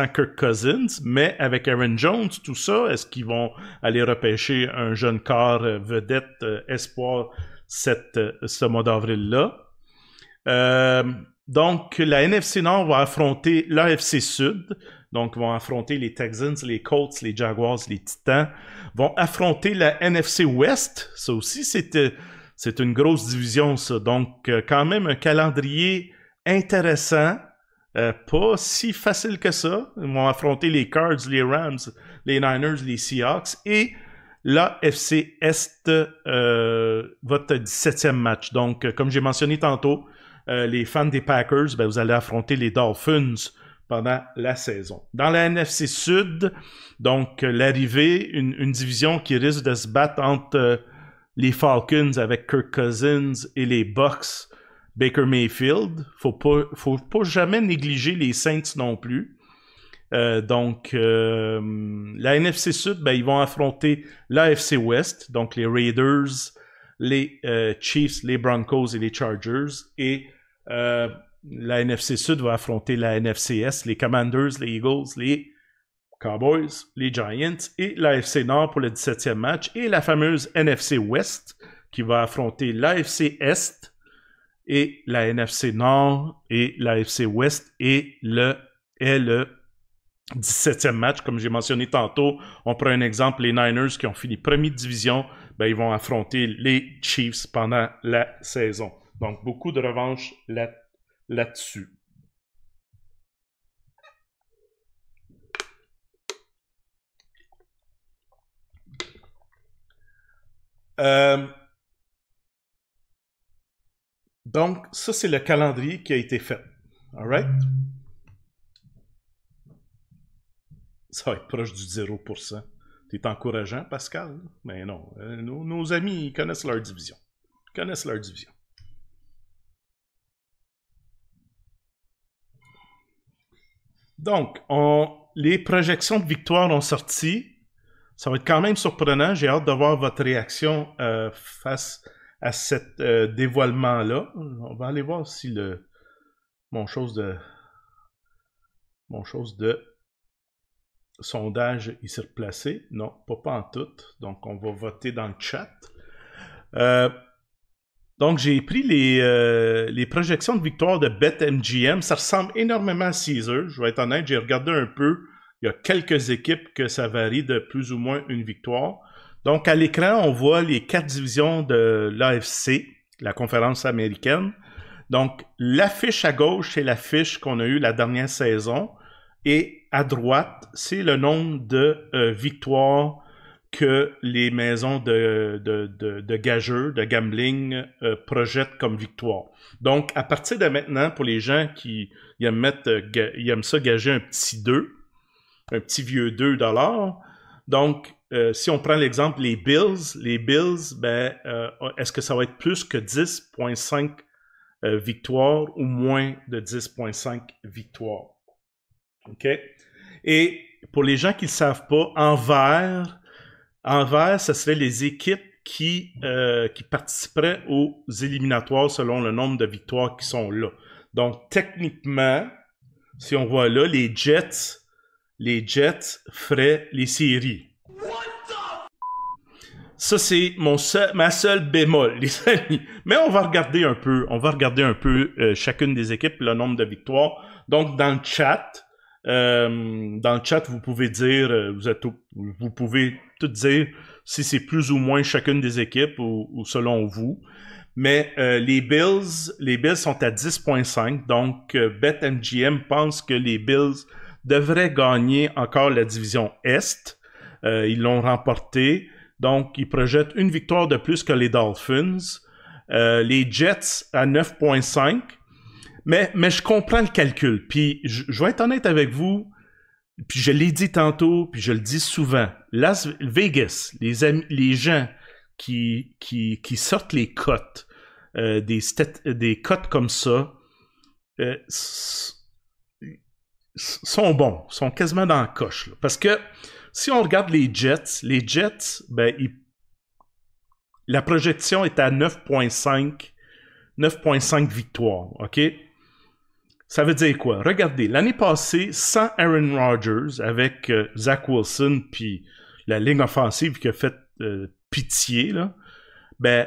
[SPEAKER 1] Kirk Cousins, mais avec Aaron Jones, tout ça, est-ce qu'ils vont aller repêcher un jeune corps vedette espoir cette, ce mois d'avril-là? donc, la NFC Nord va affronter l'AFC Sud. Donc, vont affronter les Texans, les Colts, les Jaguars, les Titans. Vont affronter la NFC West. Ça aussi, euh, c'est une grosse division, ça. Donc, euh, quand même, un calendrier intéressant. Euh, pas si facile que ça. Ils vont affronter les Cards, les Rams, les Niners, les Seahawks et la FC Est, votre 17e match. Donc, comme j'ai mentionné tantôt, les fans des Packers, ben, vous allez affronter les Dolphins pendant la saison. Dans la NFC Sud, donc euh, l'arrivée, une, division qui risque de se battre entre euh, les Falcons avec Kirk Cousins et les Bucks Baker Mayfield. Faut pas, faut pas jamais négliger les Saints non plus. Euh, donc, la NFC Sud, ben, ils vont affronter l'AFC West, donc les Raiders, les Chiefs, les Broncos et les Chargers. Et la NFC Sud va affronter la NFC Est. les Commanders, les Eagles, les Cowboys, les Giants et la FC Nord pour le 17e match et la fameuse NFC West qui va affronter la FC Est et la NFC Nord et FC West et le, le 17e match. Comme j'ai mentionné tantôt, on prend un exemple, les Niners qui ont fini première division, ben, ils vont affronter les Chiefs pendant la saison. Donc beaucoup de revanche là là-dessus. Euh, donc, ça, c'est le calendrier qui a été fait. All Ça va être proche du 0%. T'es encourageant, Pascal? Mais ben non. Euh, nos, amis, connaissent leur division. Ils connaissent leur division. Donc, on, les projections de victoire ont sorti. Ça va être quand même surprenant. J'ai hâte de voir votre réaction euh, face à cet euh, dévoilement-là. On va aller voir si le mon chose de mon chose de sondage il s'est replacé. Non, pas, pas en tout. Donc, on va voter dans le chat. Euh, donc, j'ai pris euh, les, projections de victoire de BetMGM. Ça ressemble énormément à Caesar. Je vais être honnête, j'ai regardé un peu. Il y a quelques équipes que ça varie de plus ou moins une victoire. Donc, à l'écran, on voit les quatre divisions de l'AFC, la conférence américaine. Donc, l'affiche à gauche, c'est l'affiche qu'on a eue la dernière saison. Et à droite, c'est le nombre de euh, victoires que les maisons de, de, de, de gambling, euh, projettent comme victoire. Donc, à partir de maintenant, pour les gens qui aiment, euh, ça gager un petit 2, un petit vieux 2 dollars, donc, euh, si on prend l'exemple, les Bills, les Bills, ben, est-ce que ça va être plus que 10,5 victoires ou moins de 10,5 victoires? OK? Et pour les gens qui ne savent pas, en vert, en vert, ce serait les équipes qui, euh, qui participeraient aux éliminatoires selon le nombre de victoires qui sont là. Donc, techniquement, si on voit là, les Jets, les Jets feraient les séries. Ça, c'est mon ma seule bémol, les amis. Mais on va regarder un peu, on va regarder un peu euh, chacune des équipes, le nombre de victoires. Donc, dans le chat, euh, dans le chat, vous pouvez dire, vous êtes, vous pouvez tout dire si c'est plus ou moins chacune des équipes ou, selon vous. Mais euh, les Bills, les Bills sont à 10.5, donc euh, BetMGM pense que les Bills devraient gagner encore la division Est. Euh, ils l'ont remporté, donc ils projettent une victoire de plus que les Dolphins. les Jets à 9.5. Mais, je comprends le calcul. Puis je vais être honnête avec vous, puis je l'ai dit tantôt, puis je le dis souvent, Las Vegas, les, les gens qui, qui, sortent les cotes, euh, des, des cotes comme ça, euh, sont bons, sont quasiment dans la coche. Parce que si on regarde les Jets, les Jets, ben, la projection est à 9.5, 9.5 victoires, OK? Ça veut dire quoi? Regardez, l'année passée, sans Aaron Rodgers, avec euh, Zach Wilson, puis la ligne offensive qui a fait euh, pitié, ben,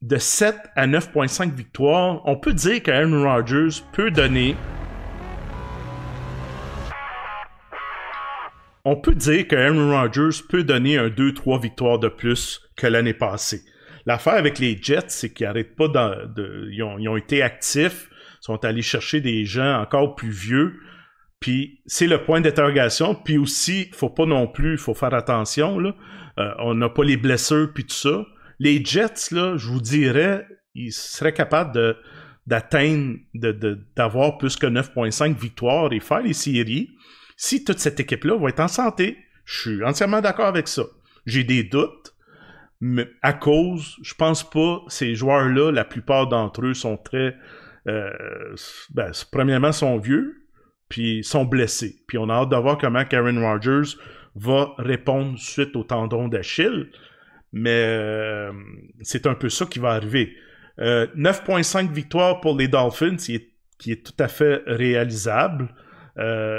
[SPEAKER 1] de 7 à 9,5 victoires, on peut dire qu'Aaron Rodgers peut donner. On peut dire qu'Aaron Rodgers peut donner un 2-3 victoires de plus que l'année passée. L'affaire avec les Jets, c'est qu'ils n'arrêtent pas de, ils ont été actifs sont allés chercher des gens encore plus vieux. Puis c'est le point d'interrogation. Puis aussi, faut pas non plus, faut faire attention. Euh, on n'a pas les blessures puis tout ça. Les Jets, là, je vous dirais, ils seraient capables d'atteindre, d'avoir plus que 9.5 victoires et faire les séries si toute cette équipe-là va être en santé. Je suis entièrement d'accord avec ça. J'ai des doutes, mais à cause, je pense pas, ces joueurs-là, la plupart d'entre eux sont très euh, ben, premièrement, sont vieux, puis sont blessés. Puis on a hâte de voir comment Karen Rogers va répondre suite au tendon d'Achille. Mais euh, c'est un peu ça qui va arriver. 9.5 euh, victoires pour les Dolphins, qui est, tout à fait réalisable.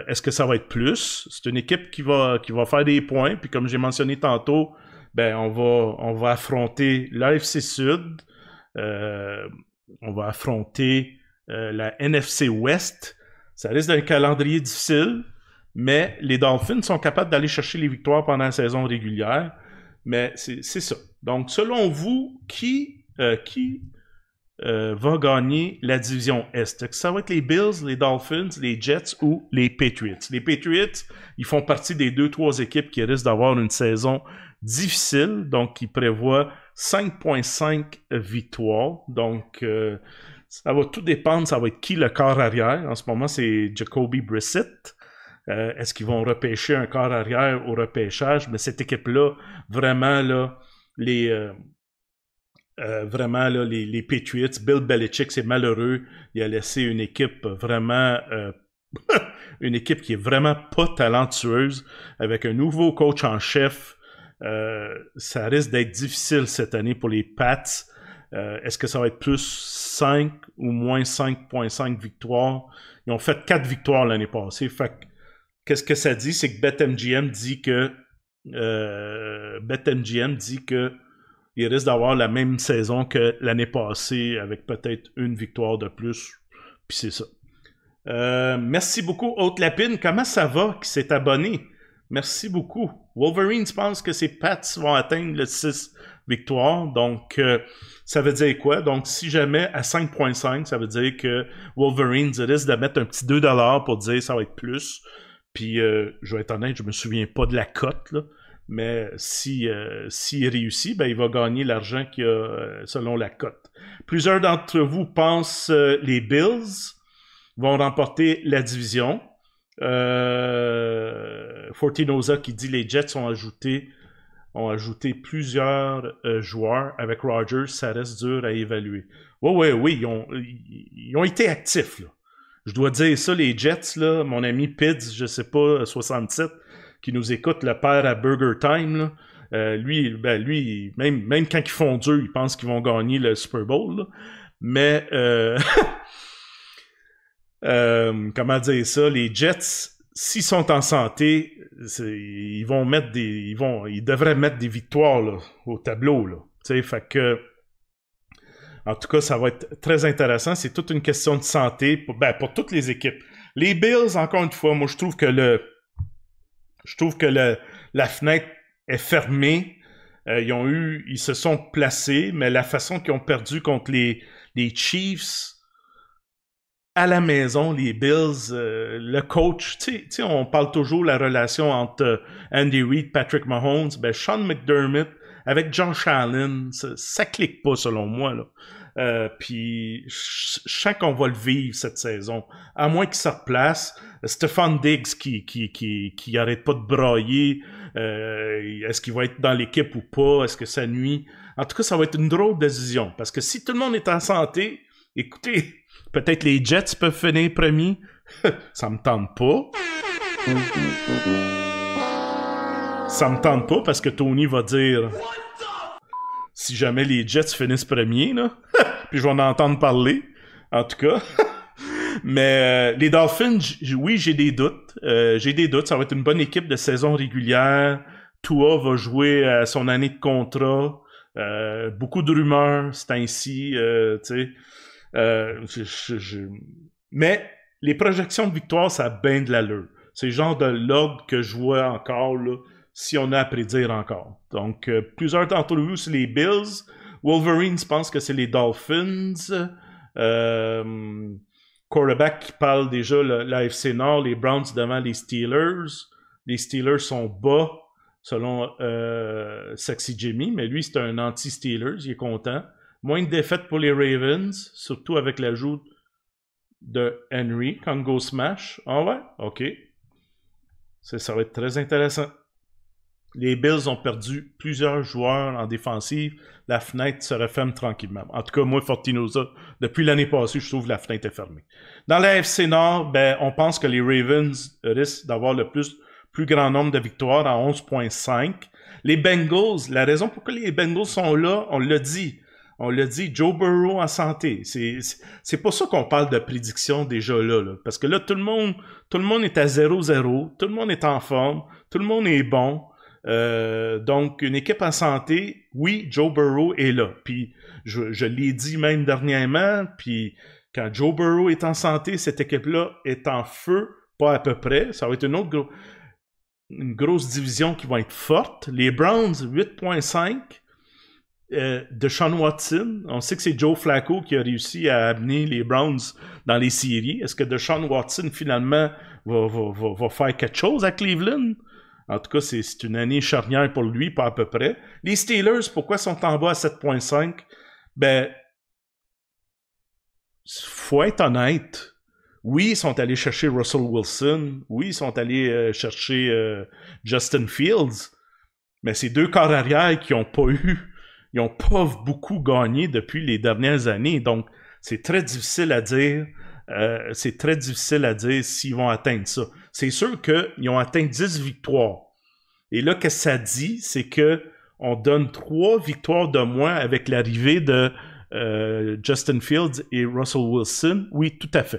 [SPEAKER 1] Est-ce que ça va être plus? C'est une équipe qui va, qui va faire des points. Puis comme j'ai mentionné tantôt, ben on va, on va affronter l'AFC Sud on va affronter euh, la NFC West. Ça risque d'un calendrier difficile, mais les Dolphins sont capables d'aller chercher les victoires pendant la saison régulière. Mais c'est ça. Donc, selon vous, qui, euh, qui euh, va gagner la division Est? ça va être les Bills, les Dolphins, les Jets ou les Patriots? Les Patriots, ils font partie des deux, trois équipes qui risquent d'avoir une saison difficile, donc qui prévoient 5.5 victoires. Donc, euh, ça va tout dépendre. Ça va être qui le corps arrière. En ce moment, c'est Jacoby Brissett. Euh, est-ce qu'ils vont repêcher un corps arrière au repêchage? Mais cette équipe-là, vraiment, là, les. Euh, vraiment, là, les, les, Patriots, Bill Belichick, c'est malheureux. Il a laissé une équipe vraiment. une équipe qui est vraiment pas talentueuse, avec un nouveau coach en chef. Euh, ça risque d'être difficile cette année pour les Pats. Euh, est-ce que ça va être plus 5 ou moins 5.5 victoires? Ils ont fait 4 victoires l'année passée. qu'est-ce que ça dit? C'est que BetMGM dit que euh, BetMGM dit que il risque d'avoir la même saison que l'année passée avec peut-être une victoire de plus. Puis c'est ça. Euh, merci beaucoup, Haute Lapine. Comment ça va qui s'est abonné? Merci beaucoup. Wolverine, pense que ses Pats vont atteindre le 6 victoires. Donc, euh, ça veut dire quoi? Donc, si jamais à 5.5, ça veut dire que Wolverine risque de mettre un petit 2$ pour dire ça va être plus. Puis, euh, je vais être honnête, je me souviens pas de la cote, là. Mais si euh, s'il réussit, ben, il va gagner l'argent qu'il a euh, selon la cote. Plusieurs d'entre vous pensent les Bills vont remporter la division. Euh, Fortinoza qui dit les Jets ont ajouté, ont ajouté plusieurs euh, joueurs avec Rogers, ça reste dur à évaluer. Oui, oui, oui, ils ont, été actifs. Je dois dire ça, les Jets, là, mon ami Pids, je ne sais pas, 67, euh, qui nous écoute, le père à Burger Time, lui, ben, lui même, même quand ils font dur, ils pensent qu'ils vont gagner le Super Bowl. Mais Euh, comment dire ça, les Jets, s'ils sont en santé, ils vont mettre des, ils vont, ils devraient mettre des victoires au tableau là. que, en tout cas, ça va être très intéressant. C'est toute une question de santé pour, ben, pour toutes les équipes. Les Bills, encore une fois, moi je trouve que le, je trouve que la fenêtre est fermée. Euh, ils ont eu, ils se sont placés, mais la façon qu'ils ont perdu contre les, les Chiefs, à la maison, les Bills, euh, le coach, tu sais, on parle toujours de la relation entre euh, Andy Reid, Patrick Mahomes, ben Sean McDermott avec John Shannon, ça, clique pas selon moi euh, puis je sais qu'on va le vivre cette saison. À moins qu'il se replace. Stéphane Diggs qui, qui, qui, qui arrête pas de broyer. Est-ce qu'il va être dans l'équipe ou pas? Est-ce que ça nuit? En tout cas, ça va être une drôle de décision. Parce que si tout le monde est en santé, écoutez, Peut-être les Jets peuvent finir premiers. ça me tente pas. Ça me tente pas parce que Tony va dire si jamais les Jets finissent premiers, là. Puis je vais en entendre parler. En tout cas. Mais euh, les Dolphins, oui, j'ai des doutes. Euh, j'ai des doutes. Ça va être une bonne équipe de saison régulière. Tua va jouer son année de contrat. Euh, beaucoup de rumeurs, c'est ainsi. tu sais euh, mais les projections de victoire, ça a bien de l'allure. C'est le genre de l'ordre que je vois encore, si on a à prédire encore. Donc, euh, plusieurs d'entre vous, c'est les Bills. Wolverines pense que c'est les Dolphins. Euh, quarterback qui parle déjà l'AFC Nord, les Browns devant les Steelers. Les Steelers sont bas selon Sexy Jimmy, mais lui, c'est un anti-Steelers, il est content. Moins de défaites pour les Ravens, surtout avec l'ajout de Henry, Congo Smash. Ah ouais? OK. Ça, va être très intéressant. Les Bills ont perdu plusieurs joueurs en défensive. La fenêtre se referme tranquillement. En tout cas, moi, Fortinoza, depuis l'année passée, je trouve que la fenêtre est fermée. Dans la FC Nord, ben, on pense que les Ravens risquent d'avoir le plus, plus grand nombre de victoires à 11.5. Les Bengals, la raison pour laquelle les Bengals sont là, on l'a dit, on l'a dit, Joe Burrow en santé. C'est pour ça qu'on parle de prédiction déjà là, Parce que là, tout le monde, tout le monde est à 0-0, tout le monde est en forme, tout le monde est bon. Euh, donc, une équipe en santé, oui, Joe Burrow est là. Puis, je, l'ai dit même dernièrement, puis quand Joe Burrow est en santé, cette équipe-là est en feu, pas à peu près. Ça va être une autre une grosse division qui va être forte. Les Browns, 8.5. Euh, Deshaun Watson. On sait que c'est Joe Flacco qui a réussi à amener les Browns dans les séries. Est-ce que Deshaun Watson, finalement, va, faire quelque chose à Cleveland? En tout cas, c'est une année charnière pour lui, pas à peu près. Les Steelers, pourquoi sont en bas à 7.5? Ben, faut être honnête. Oui, ils sont allés chercher Russell Wilson. Oui, ils sont allés euh, chercher euh, Justin Fields. Mais c'est deux corps arrière qui n'ont pas eu ils n'ont pas beaucoup gagné depuis les dernières années. Donc, c'est très difficile à dire. Euh, c'est très difficile à dire s'ils vont atteindre ça. C'est sûr qu'ils ont atteint 10 victoires. Et là, que ça dit, c'est que on donne trois victoires de moins avec l'arrivée de euh, Justin Fields et Russell Wilson. Oui, tout à fait.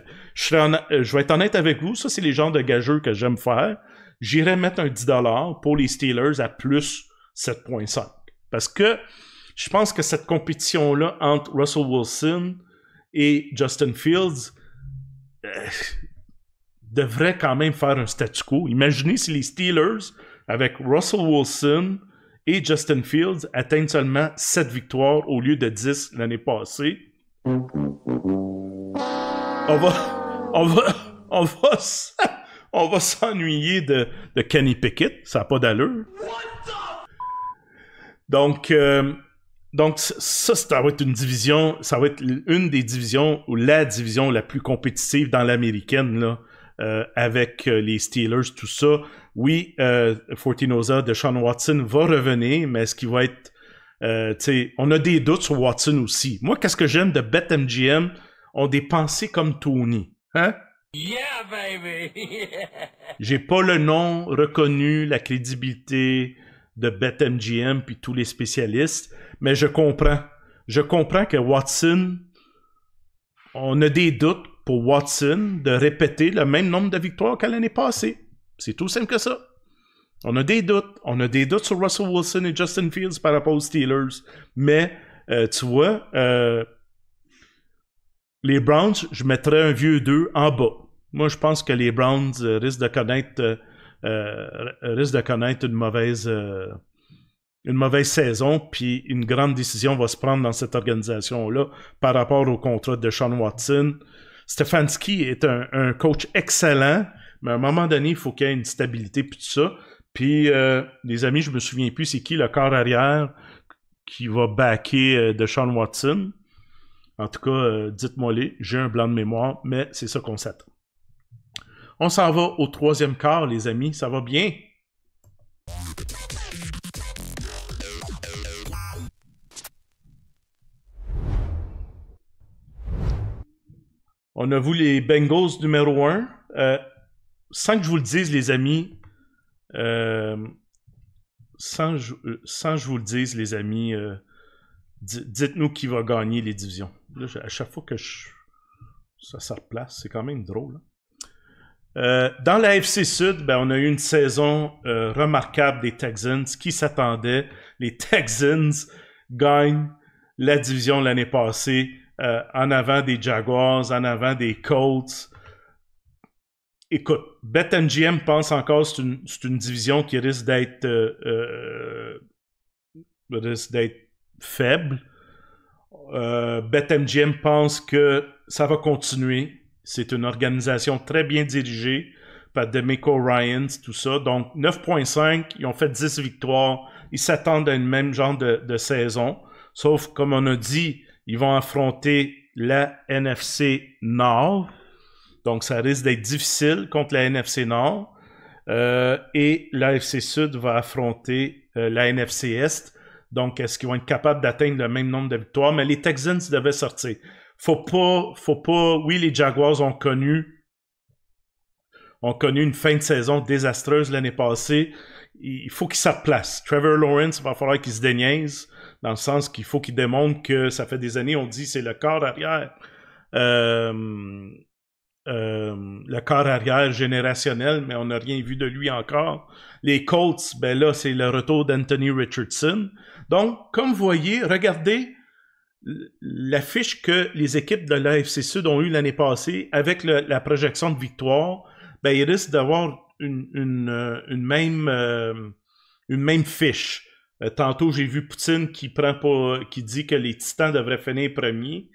[SPEAKER 1] Euh, je, vais être honnête avec vous, ça c'est les genres de gageux que j'aime faire. J'irai mettre un 10$ pour les Steelers à plus 7.5. Parce que je pense que cette compétition-là entre Russell Wilson et Justin Fields euh, devrait quand même faire un statu quo. Imaginez si les Steelers, avec Russell Wilson et Justin Fields, atteignent seulement 7 victoires au lieu de 10 l'année passée. On va. On va. On va, s'ennuyer de, Kenny Pickett. Ça n'a pas d'allure. Donc. Euh, donc, ça, ça va être une division, ça va être une des divisions ou la division la plus compétitive dans l'américaine, là, euh, avec euh, les Steelers, tout ça. Oui, euh, Fortinoza de Sean Watson va revenir, mais est-ce qu'il va être. Euh, tu sais, on a des doutes sur Watson aussi. Moi, qu'est-ce que j'aime de BetMGM? On des pensées comme Tony. Hein?
[SPEAKER 2] Yeah, baby!
[SPEAKER 1] J'ai pas le nom reconnu, la crédibilité de BetMGM puis tous les spécialistes mais je comprends. Je comprends que Watson, on a des doutes pour Watson de répéter le même nombre de victoires qu'à l'année passée. C'est tout simple que ça. On a des doutes. On a des doutes sur Russell Wilson et Justin Fields par rapport aux Steelers. Mais, euh, tu vois, euh, les Browns, je mettrais un vieux 2 en bas. Moi, je pense que les Browns euh, risquent de connaître, risquent de connaître une mauvaise une mauvaise saison, puis une grande décision va se prendre dans cette organisation-là par rapport au contrat de Sean Watson. Stefanski est un, coach excellent, mais à un moment donné, il faut qu'il y ait une stabilité, puis tout ça. Puis, euh, les amis, je me souviens plus, c'est qui le corps arrière qui va backer euh, de Sean Watson. En tout cas, euh, dites-moi les, j'ai un blanc de mémoire, mais c'est ça qu'on s'attend. On s'en va au troisième quart, les amis, ça va bien? On a vu les Bengals numéro 1. Euh, sans que je vous le dise, les amis, euh, sans, euh, je vous le dise, les amis, dites-nous qui va gagner les divisions. à chaque fois que ça, se replace, c'est quand même drôle. Hein. dans la FC Sud, ben, on a eu une saison remarquable des Texans. Qui s'attendait? Les Texans gagnent la division l'année passée. Euh, en avant des Jaguars, en avant des Colts. Écoute, BetMGM pense encore que c'est une, division qui risque d'être euh, euh d'être faible. Euh, BetMGM pense que ça va continuer. C'est une organisation très bien dirigée par Demico Ryan, tout ça. Donc 9.5, ils ont fait 10 victoires. Ils s'attendent à une même genre de saison. Sauf, comme on a dit, ils vont affronter la NFC Nord. Donc, ça risque d'être difficile contre la NFC Nord. Euh, et la NFC Sud va affronter euh, la NFC Est. Donc, est-ce qu'ils vont être capables d'atteindre le même nombre de victoires? Mais les Texans devaient sortir. Faut pas, faut pas. Oui, les Jaguars ont connu, ont connu une fin de saison désastreuse l'année passée. Il faut qu'ils se replacent. Trevor Lawrence, il va falloir qu'il se déniaise dans le sens qu'il faut qu'il démontre que ça fait des années, on dit c'est le corps arrière. Euh, euh, le corps arrière générationnel, mais on n'a rien vu de lui encore. Les Colts, ben là, c'est le retour d'Anthony Richardson. Donc, comme vous voyez, regardez l'affiche que les équipes de l'AFC Sud ont eue l'année passée avec la projection de victoire. Ben, ils risquent d'avoir une, une, euh, même, une même fiche. Euh, tantôt, j'ai vu Poutine qui, prend pas, qui dit que les Titans devraient finir premiers.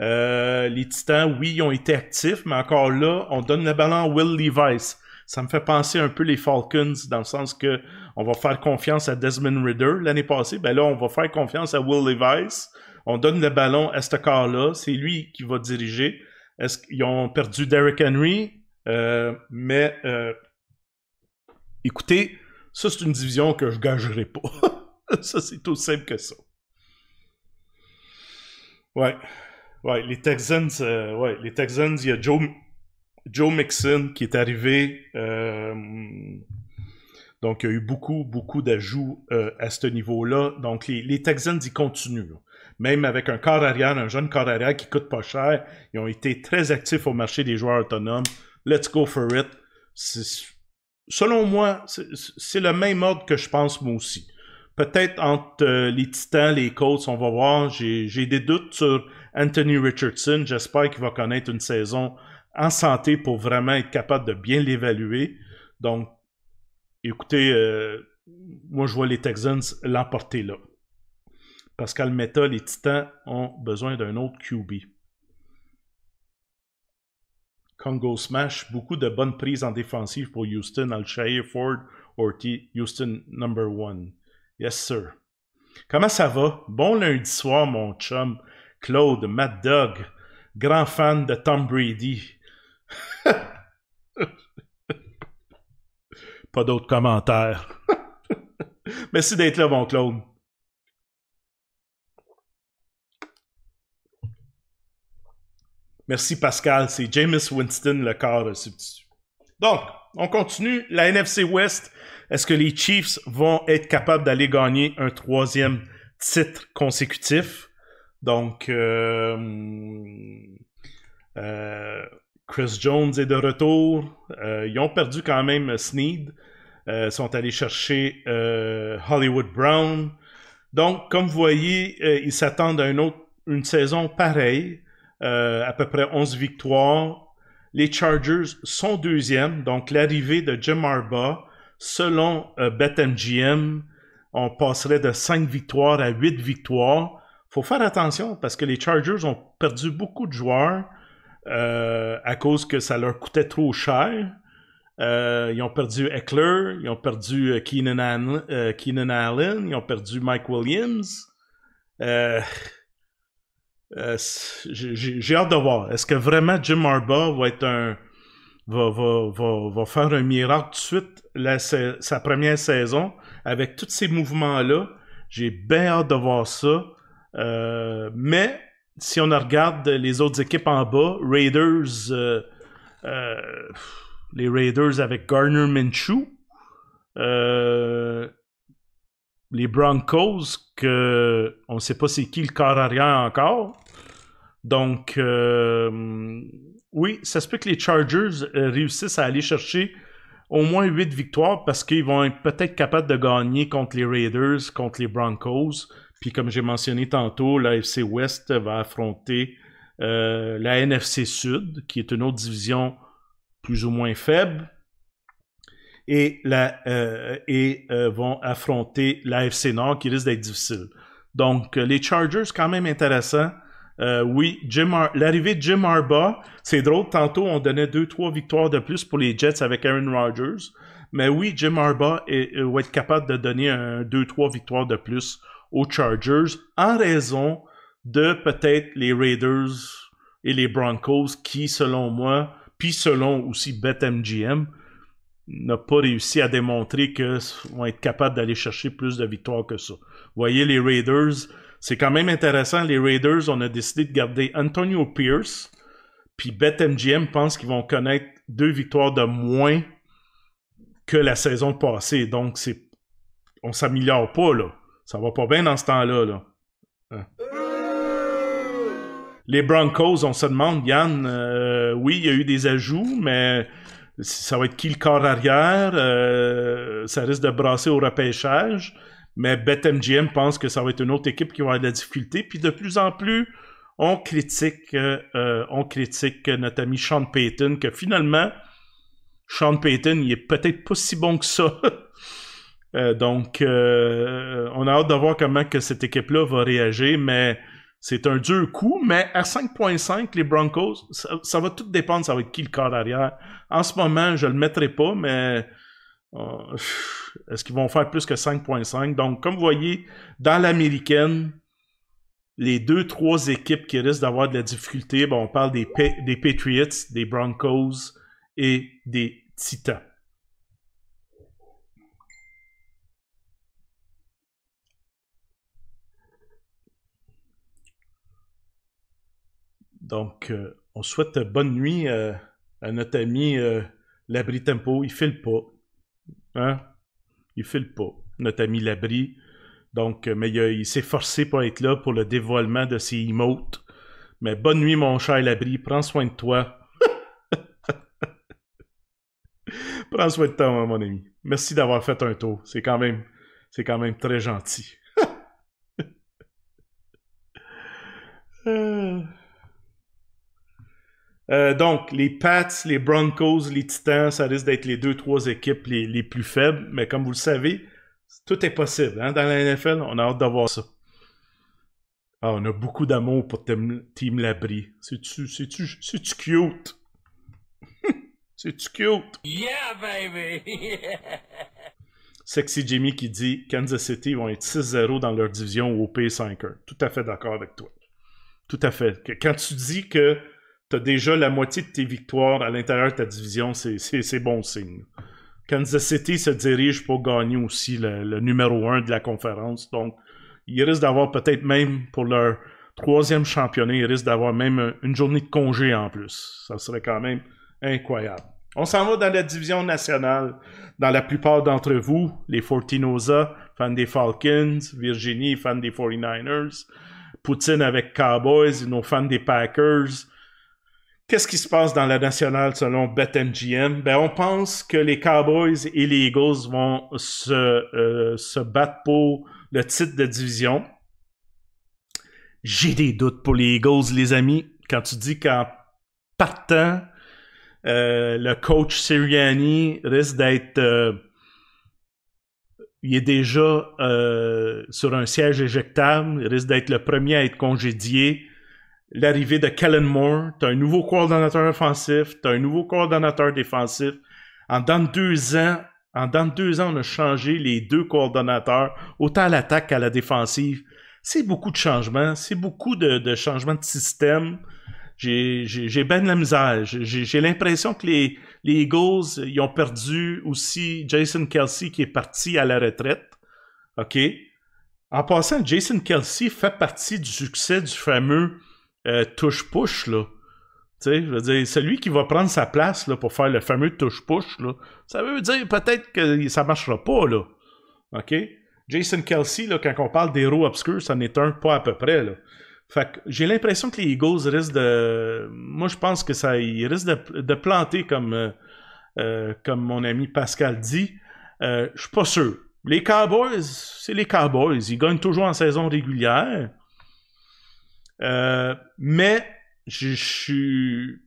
[SPEAKER 1] Euh, les Titans, oui, ils ont été actifs, mais encore là, on donne le ballon à Will Levice. Ça me fait penser un peu les Falcons, dans le sens que on va faire confiance à Desmond Ritter l'année passée. Ben là, on va faire confiance à Will Levice. On donne le ballon à ce corps-là. C'est lui qui va diriger. Est-ce qu'ils ont perdu Derrick Henry? Euh, mais écoutez, ça, c'est une division que je gagerai pas. ça, c'est tout simple que ça. Ouais. Ouais, les Texans, euh, les Texans, il y a Joe, Mixon qui est arrivé. Euh, donc, il y a eu beaucoup, beaucoup d'ajouts euh, à ce niveau-là. Donc, les, Texans, ils continuent. Même avec un corps arrière, un jeune corps arrière qui coûte pas cher, ils ont été très actifs au marché des joueurs autonomes. Let's go for it. C'est selon moi, c'est le même ordre que je pense moi aussi. Peut-être entre euh, les Titans, les Colts, on va voir. J'ai des doutes sur Anthony Richardson. J'espère qu'il va connaître une saison en santé pour vraiment être capable de bien l'évaluer. Donc, écoutez, euh, moi je vois les Texans l'emporter là. Pascal Meta, les Titans ont besoin d'un autre QB. Congo Smash, beaucoup de bonnes prises en défensive pour Houston, Alshire, Ford, Orty, Houston number one. Yes, sir. Comment ça va? Bon lundi soir, mon chum. Claude, Mad Dog, grand fan de Tom Brady. Pas d'autres commentaires. Merci d'être là, mon Claude. Merci Pascal, c'est James Winston, le corps substitut. Donc, on continue. La NFC West, est-ce que les Chiefs vont être capables d'aller gagner un troisième titre consécutif? Donc, euh, euh, Chris Jones est de retour. Euh, ils ont perdu quand même Sneed. Ils sont allés chercher Hollywood Brown. Donc, comme vous voyez, ils s'attendent à une, autre, une saison pareille. Euh, à peu près 11 victoires. Les Chargers sont deuxièmes, donc l'arrivée de Jim Arba, selon euh, BetMGM, on passerait de 5 victoires à 8 victoires. faut faire attention parce que les Chargers ont perdu beaucoup de joueurs euh, à cause que ça leur coûtait trop cher. ils ont perdu Eckler, ils ont perdu Keenan, Keenan Allen ils ont perdu Mike Williams. Euh, j'ai hâte de voir. Est-ce que vraiment Jim Harbaugh va être un va, va, faire un miracle tout de suite la, sa, première saison avec tous ces mouvements là? J'ai bien hâte de voir ça. Euh, mais si on regarde les autres équipes en bas, Raiders, euh, les Raiders avec Garner Minshew, les Broncos que on ne sait pas c'est qui le corps arrière encore. Donc, euh, oui, ça se peut que les Chargers euh, réussissent à aller chercher au moins 8 victoires parce qu'ils vont être peut-être capables de gagner contre les Raiders, contre les Broncos. Puis comme j'ai mentionné tantôt, la FC West va affronter euh, la NFC Sud, qui est une autre division plus ou moins faible, et, la, et vont affronter la FC Nord, qui risque d'être difficile. Donc les Chargers, quand même intéressant. Euh, oui, l'arrivée de Jim Harbaugh, c'est drôle, tantôt on donnait deux, trois victoires de plus pour les Jets avec Aaron Rodgers. Mais oui, Jim Harbaugh est, euh, va être capable de donner 2 deux, trois victoires de plus aux Chargers en raison de peut-être les Raiders et les Broncos qui, selon moi, puis selon aussi BetMGM, n'ont pas réussi à démontrer qu'ils vont être capables d'aller chercher plus de victoires que ça. Vous voyez, les Raiders, c'est quand même intéressant. Les Raiders, on a décidé de garder Antonio Pierce. Puis BetMGM pense qu'ils vont connaître deux victoires de moins que la saison passée. Donc, c'est on s'améliore pas, là. Ça va pas bien dans ce temps-là, hein? Les Broncos, on se demande, Yann, euh, oui, il y a eu des ajouts, mais ça va être qui le corps arrière? Euh, ça risque de brasser au repêchage. Mais BetMGM pense que ça va être une autre équipe qui va avoir de la difficulté. Puis de plus en plus, on critique, euh, euh, on critique notre ami Sean Payton, que finalement, Sean Payton, il est peut-être pas si bon que ça. Euh, donc, on a hâte de voir comment que cette équipe-là va réagir, mais c'est un dur coup. Mais à 5.5, les Broncos, ça, va tout dépendre, ça va être qui le corps arrière. En ce moment, je le mettrai pas, mais euh, est-ce qu'ils vont faire plus que 5.5? Donc, comme vous voyez, dans l'américaine, les deux, trois équipes qui risquent d'avoir de la difficulté, on parle des, des Patriots, des Broncos et des Titans. Donc, euh, on souhaite bonne nuit euh, à notre ami Labri Tempo. Il file pas. Hein? Il file pas, notre ami Labri. Donc, euh, mais il, s'est forcé pour être là pour le dévoilement de ses emotes. Mais bonne nuit, mon cher Labri. Prends soin de toi. Prends soin de toi, mon ami. Merci d'avoir fait un tour. C'est quand même, c'est quand même très gentil. Euh. Euh, donc, les Pats, les Broncos, les Titans, ça risque d'être les deux, trois équipes les, les, plus faibles. Mais comme vous le savez, tout est possible. Hein, dans la NFL, on a hâte d'avoir ça. Ah, on a beaucoup d'amour pour Team, Labri. C'est-tu, cute? c'est-tu cute?
[SPEAKER 2] Yeah, baby!
[SPEAKER 1] Sexy Jimmy qui dit Kansas City vont être 6-0 dans leur division au P5. Tout à fait d'accord avec toi. Tout à fait. Quand tu dis que tu déjà la moitié de tes victoires à l'intérieur de ta division, c'est bon signe. Kansas City se dirige pour gagner aussi le, numéro 1 de la conférence. Donc, ils risquent d'avoir peut-être même pour leur troisième championnat, ils risquent d'avoir même une journée de congé en plus. Ça serait quand même incroyable. On s'en va dans la division nationale. Dans la plupart d'entre vous, les Fortinosa, fans des Falcons, Virginie, fans des 49ers, Poutine avec Cowboys, nos fans des Packers, Qu'est-ce qui se passe dans la nationale selon BetMGM? Ben, on pense que les Cowboys et les Eagles vont se, euh, battre pour le titre de division. J'ai des doutes pour les Eagles, les amis. Quand tu dis qu'en partant, euh, le coach Sirianni risque d'être. Euh, il est déjà sur un siège éjectable, il risque d'être le premier à être congédié l'arrivée de Kellen Moore, tu as un nouveau coordonnateur offensif, tu as un nouveau coordonnateur défensif. En dans deux ans, en dans deux ans, on a changé les deux coordonnateurs, autant à l'attaque qu'à la défensive. C'est beaucoup de changements, c'est beaucoup de, changements de système. J'ai ben de la misère. J'ai l'impression que les, les Eagles, ils ont perdu aussi Jason Kelsey qui est parti à la retraite. OK? En passant, Jason Kelsey fait partie du succès du fameux Touch touche-push, là. Tu sais, je veux celui qui va prendre sa place là, pour faire le fameux touche-push, ça veut dire peut-être que ça ne marchera pas, là. OK? Jason Kelsey, là, quand on parle des d'héros obscurs, ça n'est un pas à peu près, là. j'ai l'impression que les Eagles risquent de... Moi, je pense que ça... Ils risquent de, planter, comme, euh, euh, comme mon ami Pascal dit. Euh, je suis pas sûr. Les Cowboys, c'est les Cowboys. Ils gagnent toujours en saison régulière. Euh, mais je suis.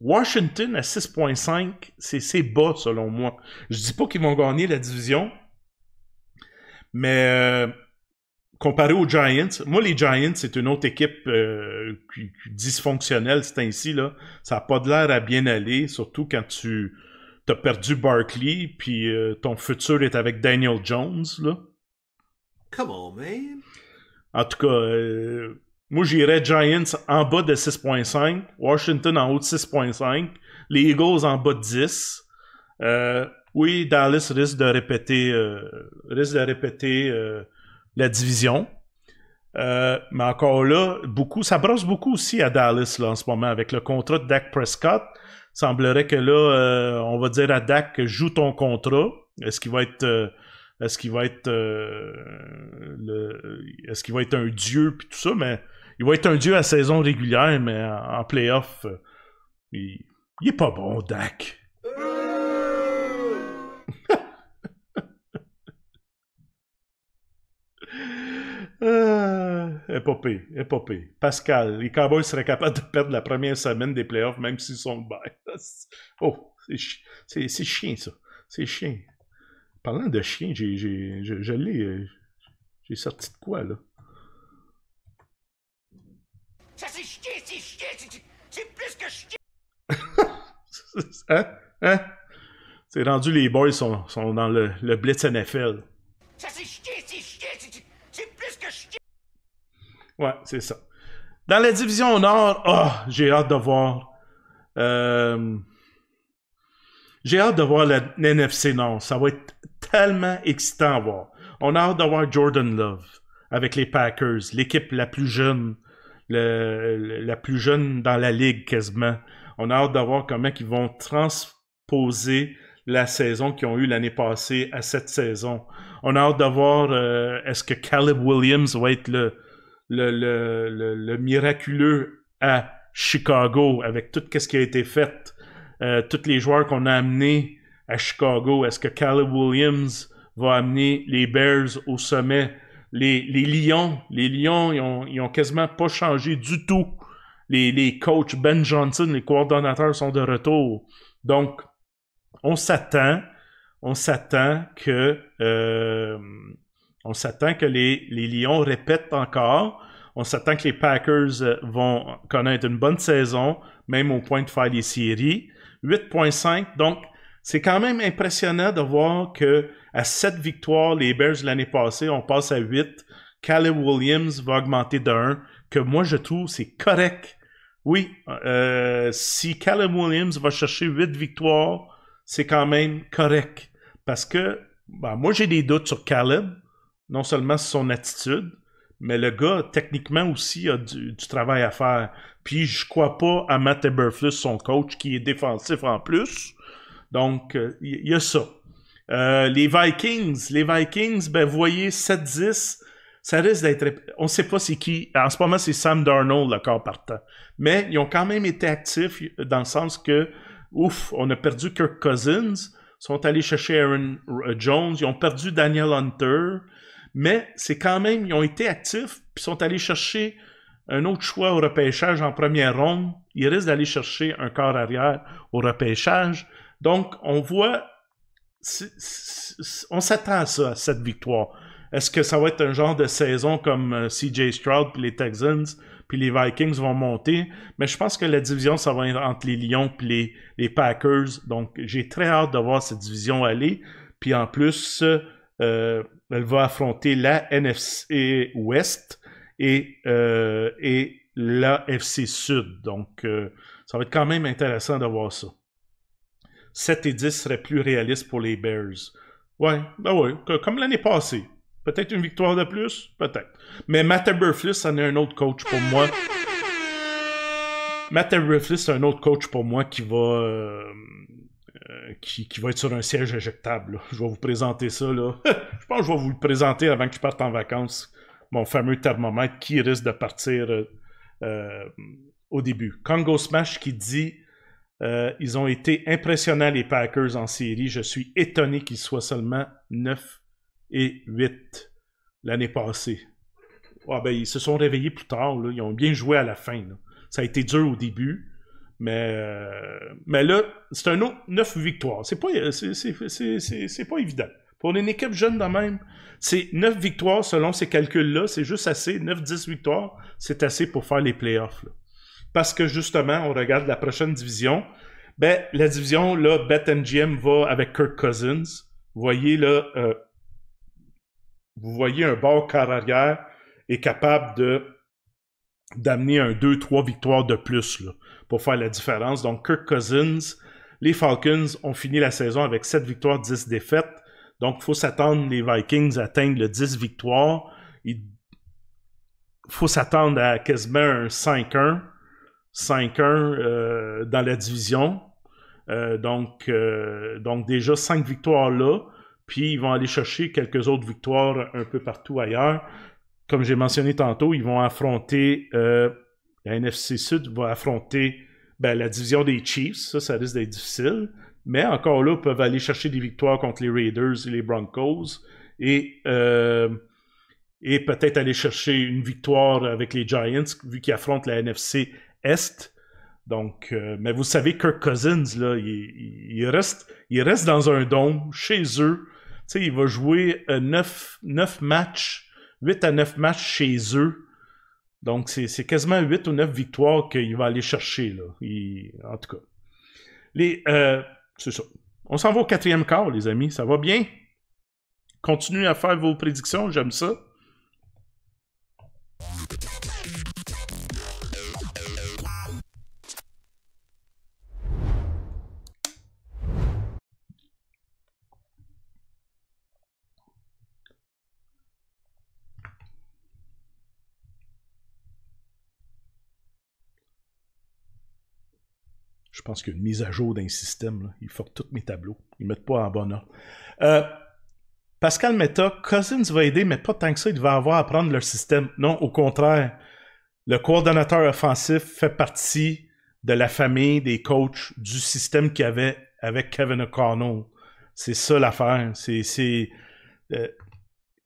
[SPEAKER 1] Washington à 6.5, c'est bas selon moi. Je dis pas qu'ils vont gagner la division, mais euh, comparé aux Giants, moi les Giants, c'est une autre équipe euh, dysfonctionnelle, c'est ainsi là. Ça n'a pas de l'air à bien aller, surtout quand tu as perdu Barkley, puis ton futur est avec Daniel Jones là.
[SPEAKER 2] Come on, man.
[SPEAKER 1] En tout cas, euh, moi j'irais Giants en bas de 6.5, Washington en haut de 6.5, les Eagles en bas de 10. Euh, oui, Dallas risque de répéter, euh, risque de répéter la division. mais encore là, beaucoup, ça brosse beaucoup aussi à Dallas en ce moment avec le contrat de Dak Prescott. Semblerait que là, on va dire à Dak joue ton contrat. Est-ce qu'il va être est-ce qu'il va être euh, euh, est-ce qu'il va être un dieu puis tout ça, mais il va être un dieu à saison régulière, mais en, playoff, euh, il, il, est pas bon, Dak. épopée, épopée. Pascal, les Cowboys seraient capables de perdre la première semaine des playoffs, même s'ils sont de Oh, c'est, c'est, c'est chiant, ça. C'est chiant. Parlant de chien, j'ai, j'ai, je, je l'ai. Euh, j'ai sorti de quoi, là?
[SPEAKER 2] Ça, c'est chien, c'est chien, c'est, plus que chien!
[SPEAKER 1] hein? Hein? C'est rendu, les boys sont, sont dans le, le Blitz NFL.
[SPEAKER 2] Ça, c'est chien, c'est chien, c'est, plus que chien!
[SPEAKER 1] Ouais, c'est ça. Dans la division Nord, oh, j'ai hâte de voir. Euh, j'ai hâte de voir la NFC Nord. Ça va être tellement excitant à voir. On a hâte d'avoir Jordan Love avec les Packers, l'équipe la plus jeune, la plus jeune dans la ligue quasiment. On a hâte d'avoir comment ils vont transposer la saison qu'ils ont eue l'année passée à cette saison. On a hâte d'avoir euh, est-ce que Caleb Williams va être le, miraculeux à Chicago avec tout ce qui a été fait, euh, tous les joueurs qu'on a amenés à Chicago? Est-ce que Caleb Williams va amener les Bears au sommet? Les, Lions, les Lions, ils ont, quasiment pas changé du tout. Les, coachs Ben Johnson, les coordonnateurs sont de retour. Donc, on s'attend, on s'attend que, euh, on s'attend que les, les Lions répètent encore. On s'attend que les Packers euh, vont connaître une bonne saison, même au point de faire les séries. 8.5, donc c'est quand même impressionnant de voir que à 7 victoires, les Bears l'année passée, on passe à 8. Caleb Williams va augmenter de 1, que moi je trouve c'est correct. Oui, euh, si Caleb Williams va chercher 8 victoires, c'est quand même correct. Parce que ben, moi j'ai des doutes sur Caleb, non seulement sur son attitude, mais le gars, techniquement aussi, a du, du travail à faire. Puis je crois pas à Matt Eberflus, son coach, qui est défensif en plus. Donc, il euh, y, a ça. Euh, les Vikings, les Vikings, ben, vous voyez, 7-10 ça risque d'être. On ne sait pas c'est qui. En ce moment, c'est Sam Darnold, le corps partant. Mais ils ont quand même été actifs dans le sens que, ouf, on a perdu Kirk Cousins, sont allés chercher Aaron euh, Jones, ils ont perdu Daniel Hunter, mais c'est quand même, ils ont été actifs, puis sont allés chercher un autre choix au repêchage en première ronde. Ils risquent d'aller chercher un corps arrière au repêchage. Donc, on voit, on s'attend à ça, à cette victoire. Est-ce que ça va être un genre de saison comme euh, CJ Stroud, puis les Texans, puis les Vikings vont monter? Mais je pense que la division, ça va être entre les Lions puis les, Packers. Donc, j'ai très hâte de voir cette division aller. Puis en plus, euh, elle va affronter la NFC Ouest et, euh, la FC Sud. Donc, ça va être quand même intéressant de voir ça. 7 et 10 seraient plus réalistes pour les Bears. Ouais, ben ouais, comme l'année passée. Peut-être une victoire de plus, peut-être. Mais Matt Eberflus en est un autre coach pour moi. Matter Eberflus c'est un autre coach pour moi qui va euh, euh, qui, va être sur un siège injectable. Je vais vous présenter ça là. je pense que je vais vous le présenter avant que je parte en vacances. Mon fameux thermomètre qui risque de partir euh, au début. Congo Smash qui dit euh, ils ont été impressionnants, les Packers, en série. Je suis étonné qu'ils soient seulement 9 et 8 l'année passée. Ah ben, ils se sont réveillés plus tard. Ils ont bien joué à la fin. Ça a été dur au début. Mais, euh, là, c'est un autre 9 victoires. C'est pas, euh, pas évident. Pour une équipe jeune, de même, c'est 9 victoires selon ces calculs-là. C'est juste assez. 9-10 victoires, c'est assez pour faire les playoffs parce que justement, on regarde la prochaine division. Ben, la division, là, MGM va avec Kirk Cousins. Vous voyez, là, euh, vous voyez un bord car arrière est capable de d'amener un 2-3 victoires de plus là, pour faire la différence. Donc, Kirk Cousins, les Falcons ont fini la saison avec 7 victoires, 10 défaites. Donc, il faut s'attendre les Vikings atteignent atteindre le 10 victoires. Il faut s'attendre à quasiment un 5-1. 5-1 euh, dans la division. Euh, donc, euh, donc, déjà cinq victoires là. Puis ils vont aller chercher quelques autres victoires un peu partout ailleurs. Comme j'ai mentionné tantôt, ils vont affronter la NFC Sud va affronter ben, la division des Chiefs. Ça, ça risque d'être difficile. Mais encore là, ils peuvent aller chercher des victoires contre les Raiders et les Broncos. Et et peut-être aller chercher une victoire avec les Giants, vu qu'ils affrontent la NFC est. Donc, euh, mais vous savez, Kirk Cousins, là, il, reste, dans un don chez eux. sais il va jouer 9, euh, matchs, 8 à 9 matchs chez eux. Donc, c'est quasiment 8 ou 9 victoires qu'il va aller chercher. Là. en tout cas. Euh, c'est ça. On s'en va au quatrième quart, les amis. Ça va bien? Continuez à faire vos prédictions, j'aime ça. Je pense qu'il mise à jour d'un système. il Ils que tous mes tableaux. Ils ne mettent pas en bon ordre. Euh, Pascal Meta, Cousins va aider, mais pas tant que ça, il va avoir à prendre leur système. Non, au contraire. Le coordonnateur offensif fait partie de la famille des coachs du système qu'il y avait avec Kevin O'Connell. C'est ça l'affaire. C'est. Euh,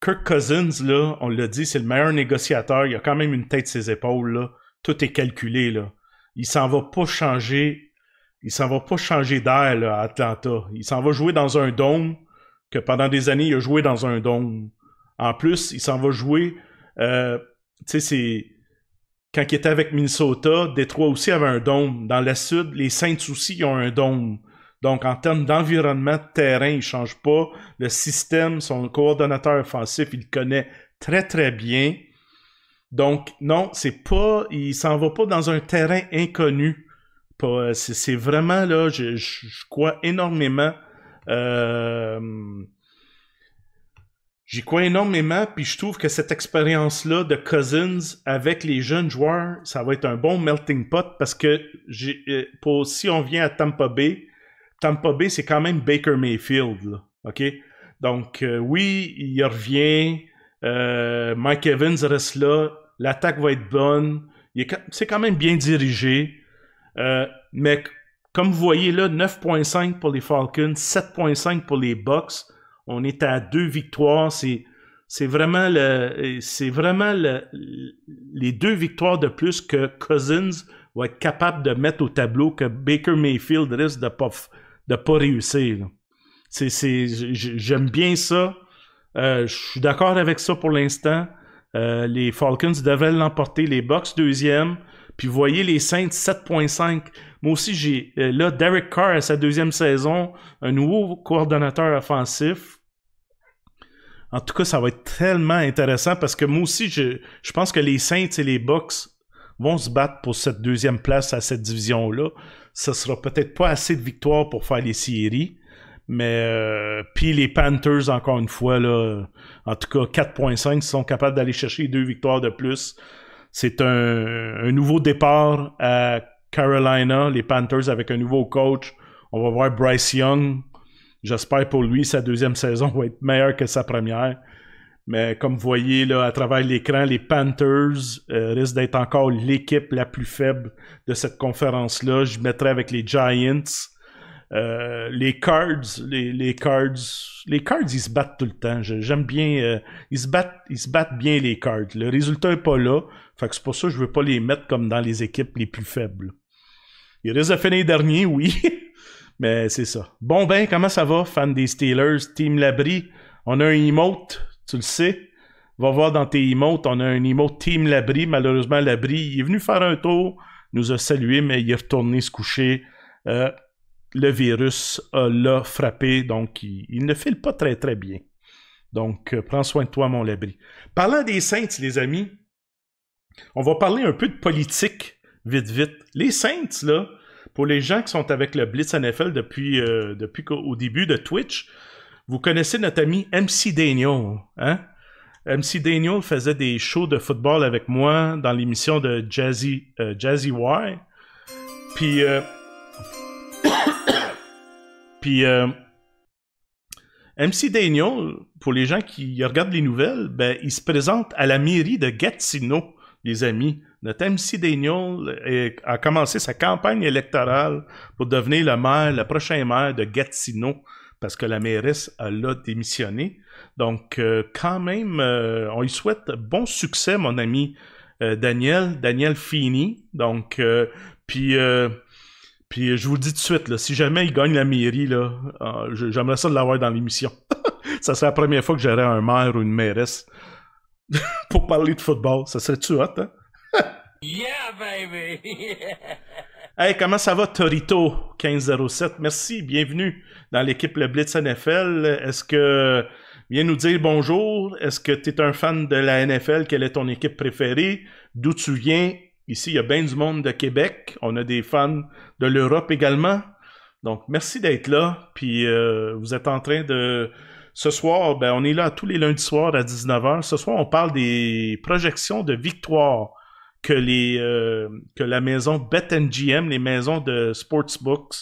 [SPEAKER 1] Kirk Cousins, là, on l'a dit, c'est le meilleur négociateur. Il a quand même une tête ses épaules. Tout est calculé. Là. Il s'en va pas changer il s'en va pas changer d'air à Atlanta. Il s'en va jouer dans un dôme que pendant des années, il a joué dans un dôme. En plus, il s'en va jouer. Euh, tu sais, c'est. Quand il était avec Minnesota, Détroit aussi avait un dôme. Dans le Sud, les Saints aussi ont un dôme. Donc, en termes d'environnement de terrain, il ne change pas. Le système, son coordonnateur offensif, il le connaît très, très bien. Donc, non, c'est pas. Il s'en va pas dans un terrain inconnu. Euh, c'est vraiment là, je, crois énormément. Euh, j'y crois énormément, puis je trouve que cette expérience-là de Cousins avec les jeunes joueurs, ça va être un bon melting pot parce que euh, pour, si on vient à Tampa Bay, Tampa Bay, c'est quand même Baker Mayfield. OK? Donc, oui, il revient. Mike Evans reste là. L'attaque va être bonne. C'est quand même bien dirigé. Euh, mais comme vous voyez là, 9.5 pour les Falcons, 7.5 pour les Bucks. On est à deux victoires. C'est, vraiment, c'est vraiment les deux victoires de plus que Cousins va être capable de mettre au tableau que Baker Mayfield risque de pas, de pas réussir. j'aime bien ça. Euh, je suis d'accord avec ça pour l'instant. Euh, les Falcons devraient l'emporter. Les Bucks deuxième. Puis voyez les Saints 7.5. Moi aussi, j'ai euh, là Derek Carr à sa deuxième saison, un nouveau coordonnateur offensif. En tout cas, ça va être tellement intéressant parce que moi aussi, je, je pense que les Saints et les Bucks vont se battre pour cette deuxième place à cette division-là. Ce sera peut-être pas assez de victoires pour faire les séries. Mais euh, puis les Panthers, encore une fois, là, en tout cas 4.5, sont capables d'aller chercher deux victoires de plus, c'est un, nouveau départ à Carolina, les Panthers avec un nouveau coach. On va voir Bryce Young. J'espère pour lui, sa deuxième saison va être meilleure que sa première. Mais comme vous voyez là, à travers l'écran, les Panthers euh, risquent d'être encore l'équipe la plus faible de cette conférence-là. Je mettrai avec les Giants euh, les Cards, les, Cards, les Cards, ils se battent tout le temps. J'aime bien, euh, ils se battent, ils se battent bien les Cards. Le résultat est pas là. Fait que c'est pour ça que je veux pas les mettre comme dans les équipes les plus faibles. il a fait finir dernier, oui. Mais c'est ça. Bon ben, comment ça va, fan des Steelers, Team Labri? On a un emote, tu le sais. Va voir dans tes emotes, on a un emote Team Labri. Malheureusement, Labri, il est venu faire un tour, nous a salué, mais il est retourné se coucher. Euh, le virus euh, l'a frappé, donc il, ne file pas très très bien. Donc, euh, prends soin de toi, mon Labri. Parlant des Saints, les amis, on va parler un peu de politique, vite, vite. Les Saints, là, pour les gens qui sont avec le Blitz NFL depuis, euh, depuis au début de Twitch, vous connaissez notre ami MC Daniel, hein? MC Daniel faisait des shows de football avec moi dans l'émission de Jazzy, Jazzy Y. Puis puis euh, MC Daniel, pour les gens qui regardent les nouvelles, ben, il se présente à la mairie de Gatineau, les amis. Notre MC Daniel euh, a commencé sa campagne électorale pour devenir le maire, le prochain maire de Gatineau, parce que la mairesse l'a démissionné. Donc, euh, quand même, on lui souhaite bon succès, mon ami Daniel, Daniel Fini. Donc, puis puis euh, je vous dis tout de suite, si jamais il gagne la mairie, là, euh, j'aimerais ça de l'avoir dans l'émission. ça serait la première fois que j'aurais un maire ou une mairesse pour parler de football. Ça serait-tu hot, hein?
[SPEAKER 2] yeah, baby!
[SPEAKER 1] Hey, comment ça va, Torito 1507? Merci, bienvenue dans l'équipe Le Blitz NFL. Est-ce que viens nous dire bonjour? Est-ce que tu es un fan de la NFL? Quelle est ton équipe préférée? D'où tu viens? Ici, il y a bien du monde de Québec. On a des fans de l'Europe également. Donc, merci d'être là. Puis, euh, vous êtes en train de. Ce soir, ben, on est là tous les lundis soirs à 19h. Ce soir, on parle des projections de victoire que, les, euh, que la maison BetMGM, les maisons de Sportsbooks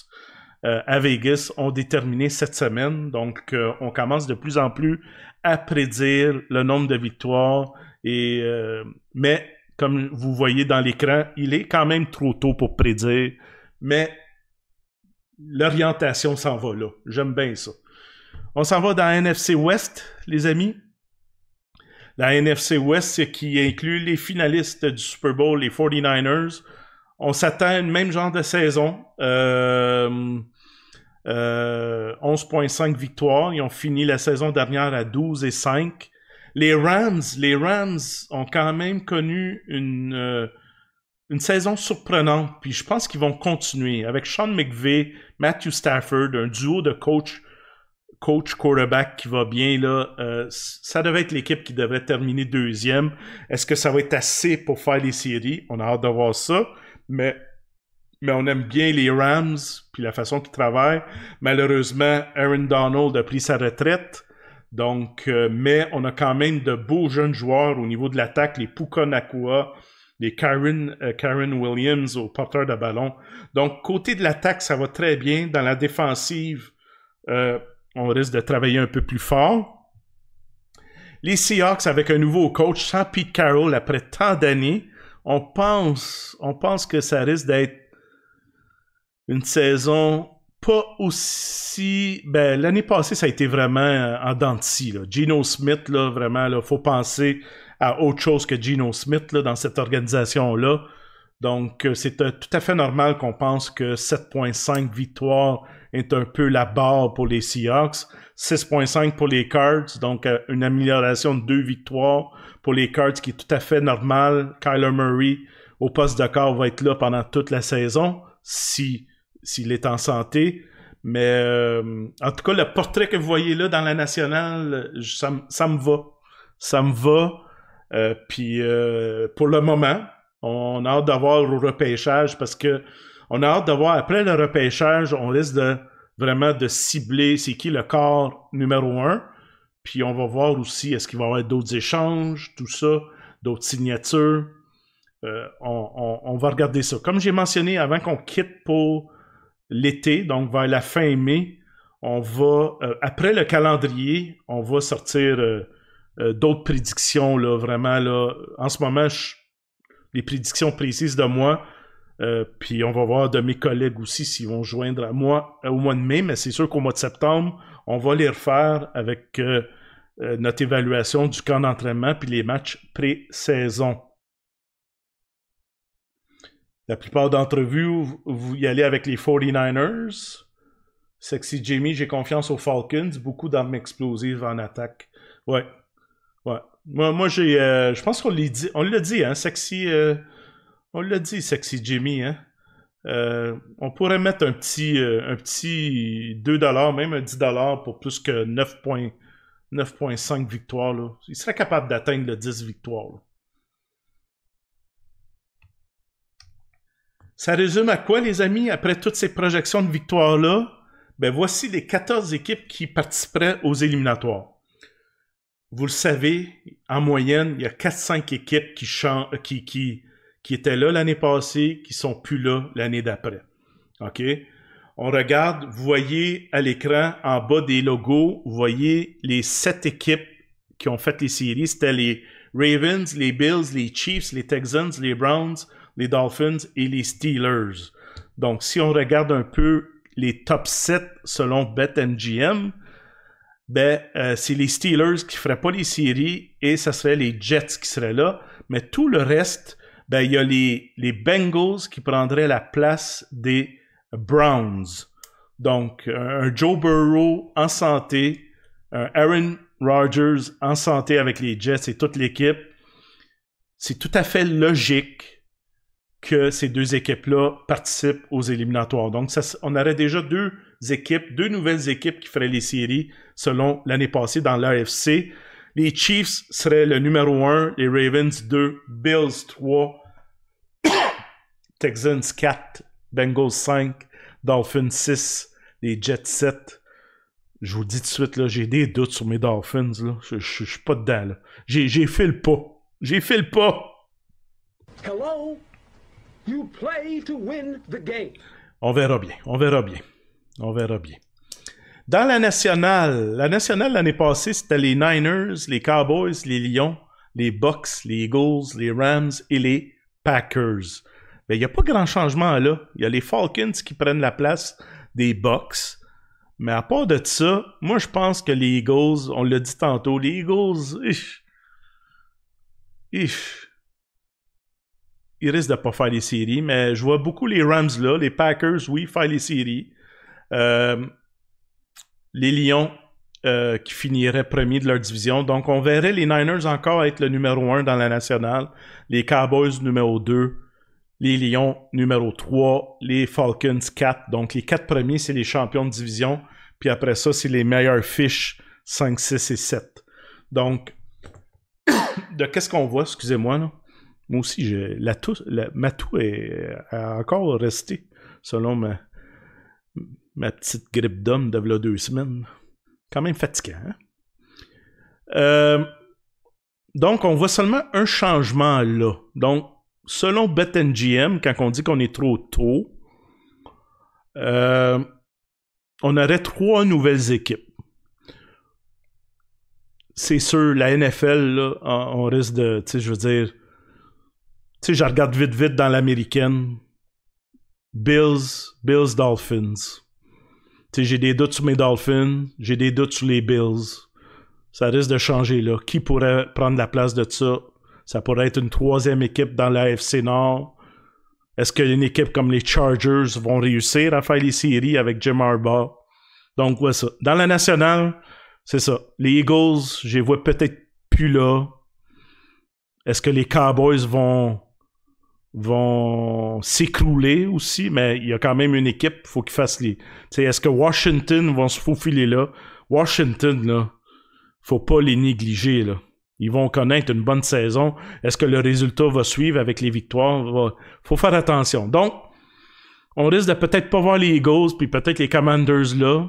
[SPEAKER 1] euh, à Vegas, ont déterminées cette semaine. Donc, on commence de plus en plus à prédire le nombre de victoires. Et, mais comme vous voyez dans l'écran, il est quand même trop tôt pour prédire, mais l'orientation s'en va là. J'aime bien ça. On s'en va dans la NFC West, les amis. La NFC West qui inclut les finalistes du Super Bowl, les 49ers. On s'attend à le même genre de saison. 11.5 euh, euh, victoires. Ils ont fini la saison dernière à 12 et 5. Les Rams, les Rams ont quand même connu une, euh, une saison surprenante, puis je pense qu'ils vont continuer avec Sean McVay, Matthew Stafford, un duo de coach coach quarterback qui va bien là, euh, ça devait être l'équipe qui devrait terminer deuxième. Est-ce que ça va être assez pour faire les séries On a hâte de voir ça, mais mais on aime bien les Rams puis la façon qu'ils travaillent. Malheureusement, Aaron Donald a pris sa retraite. Donc, euh, mais on a quand même de beaux jeunes joueurs au niveau de l'attaque, les Puka Nakua, les Karen, euh, Williams au porteur de ballon. Donc, côté de l'attaque, ça va très bien. Dans la défensive, euh, on risque de travailler un peu plus fort. Les Seahawks avec un nouveau coach, sans Pete Carroll, après tant d'années, on pense, on pense que ça risque d'être une saison pas aussi. Ben, l'année passée, ça a été vraiment euh, en dents Gino Smith, là, vraiment, là, faut penser à autre chose que Gino Smith là, dans cette organisation-là. Donc, euh, c'est euh, tout à fait normal qu'on pense que 7.5 victoires est un peu la barre pour les Seahawks. 6.5 pour les Cards, donc une amélioration de deux victoires pour les Cards qui est tout à fait normal. Kyler Murray au poste de corps va être là pendant toute la saison. Si s'il est en santé. Mais euh, en tout cas, le portrait que vous voyez là dans la nationale, ça, me va. Ça me va. Euh, puis euh, pour le moment, on a hâte d'avoir le repêchage parce que on a hâte d'avoir, après le repêchage, on risque de vraiment de cibler c'est qui le corps numéro un. Puis on va voir aussi est-ce qu'il va y avoir d'autres échanges, tout ça, d'autres signatures. on, va regarder ça. Comme j'ai mentionné avant qu'on quitte pour l'été, donc vers la fin mai, on va, euh, après le calendrier, on va sortir euh, euh, d'autres prédictions, là, vraiment, là. En ce moment, les prédictions précises de moi, puis on va voir de mes collègues aussi s'ils vont joindre à moi au mois de mai, mais c'est sûr qu'au mois de septembre, on va les refaire avec notre évaluation du camp d'entraînement puis les matchs pré-saison. La plupart d'entre vous, vous y allez avec les 49ers. Sexy Jimmy, j'ai confiance aux Falcons. Beaucoup d'armes explosives en attaque. Ouais. Ouais. Moi, j'ai. Euh, je pense qu'on l'a dit, on dit, hein, sexy. Euh, on l'a dit, sexy Jimmy, hein. euh, on pourrait mettre un petit, un petit 2$, même un 10$ pour plus que 9.5 victoires. Il serait capable d'atteindre le 10 victoires. Ça résume à quoi, les amis, après toutes ces projections de victoire-là? Ben voici les 14 équipes qui participeraient aux éliminatoires. Vous le savez, en moyenne, il y a 4-5 équipes euh, qui, étaient là l'année passée, qui sont plus là l'année d'après. On regarde, vous voyez à l'écran, en bas des logos, vous voyez les 7 équipes qui ont fait les séries. C'était les Ravens, les Bills, les Chiefs, les Texans, les Browns, les Dolphins et les Steelers. Donc, si on regarde un peu les top 7 selon BetMGM, ben, euh, c'est les Steelers qui ne feraient pas les séries et ce serait les Jets qui seraient là. Mais tout le reste, ben, il y a les, les, Bengals qui prendraient la place des Browns. Donc, un Joe Burrow en santé, un Aaron Rodgers en santé avec les Jets et toute l'équipe. C'est tout à fait logique que ces deux équipes-là participent aux éliminatoires. Donc, on aurait déjà deux équipes, deux nouvelles équipes qui feraient les séries selon l'année passée dans l'AFC. Les Chiefs seraient le numéro 1, les Ravens 2, Bills 3, Texans 4, Bengals 5, Dolphins 6, les Jets 7. Je vous dis tout de suite, là, j'ai des doutes sur mes Dolphins. Je, ne suis pas dedans. J'ai, j'ai fait le pas. J'ai fait le pas. Hello? On verra bien, on verra bien. On verra bien. Dans la nationale, la nationale l'année passée, c'était les Niners, les Cowboys, les Lions, les Bucks, les Eagles, les Rams et les Packers. Mais il n'y a pas grand changement là. Il y a les Falcons qui prennent la place des Bucks. Mais à part de ça, moi je pense que les Eagles, on l'a dit tantôt, les Eagles, ich, ils risquent de ne pas faire les séries, mais je vois beaucoup les Rams là, les Packers, oui, faire les séries. Euh, les Lions euh, qui finiraient premiers de leur division. Donc, on verrait les Niners encore être le numéro 1 dans la nationale, les Cowboys numéro 2, les Lions numéro 3, les Falcons 4. Donc, les quatre premiers, c'est les champions de division. Puis après ça, c'est les meilleurs fiches 5, 6 et 7. Donc, de qu'est-ce qu'on voit, excusez-moi, là? Moi aussi, la, ma toux est, euh, encore restée selon ma, petite grippe d'homme de la deux semaines. Quand même fatigant. Hein? Euh, donc, on voit seulement un changement là. Donc, selon BetNGM, quand on dit qu'on est trop tôt, euh, on aurait trois nouvelles équipes. C'est sûr, la NFL, on risque de, tu sais, je veux dire, tu sais, je regarde vite, vite dans l'américaine. Bills, Bills, Dolphins. Tu sais, j'ai des doutes sur mes Dolphins, j'ai des doutes sur les Bills. Ça risque de changer, là. Qui pourrait prendre la place de ça? Ça pourrait être une troisième équipe dans l'AFC Nord. Est-ce qu'une équipe comme les Chargers vont réussir à faire les séries avec Jim Harbaugh? Donc, ouais, ça. Dans la nationale, c'est ça. Les Eagles, je les vois peut-être plus là. Est-ce que les Cowboys vont vont s'écrouler aussi, mais il y a quand même une équipe, il faut qu'ils fassent les. Est-ce que Washington vont se faufiler là? Washington, là, faut pas les négliger. Là. Ils vont connaître une bonne saison. Est-ce que le résultat va suivre avec les victoires? Il faut faire attention. Donc, on risque de peut-être pas voir les Eagles, puis peut-être les Commanders là.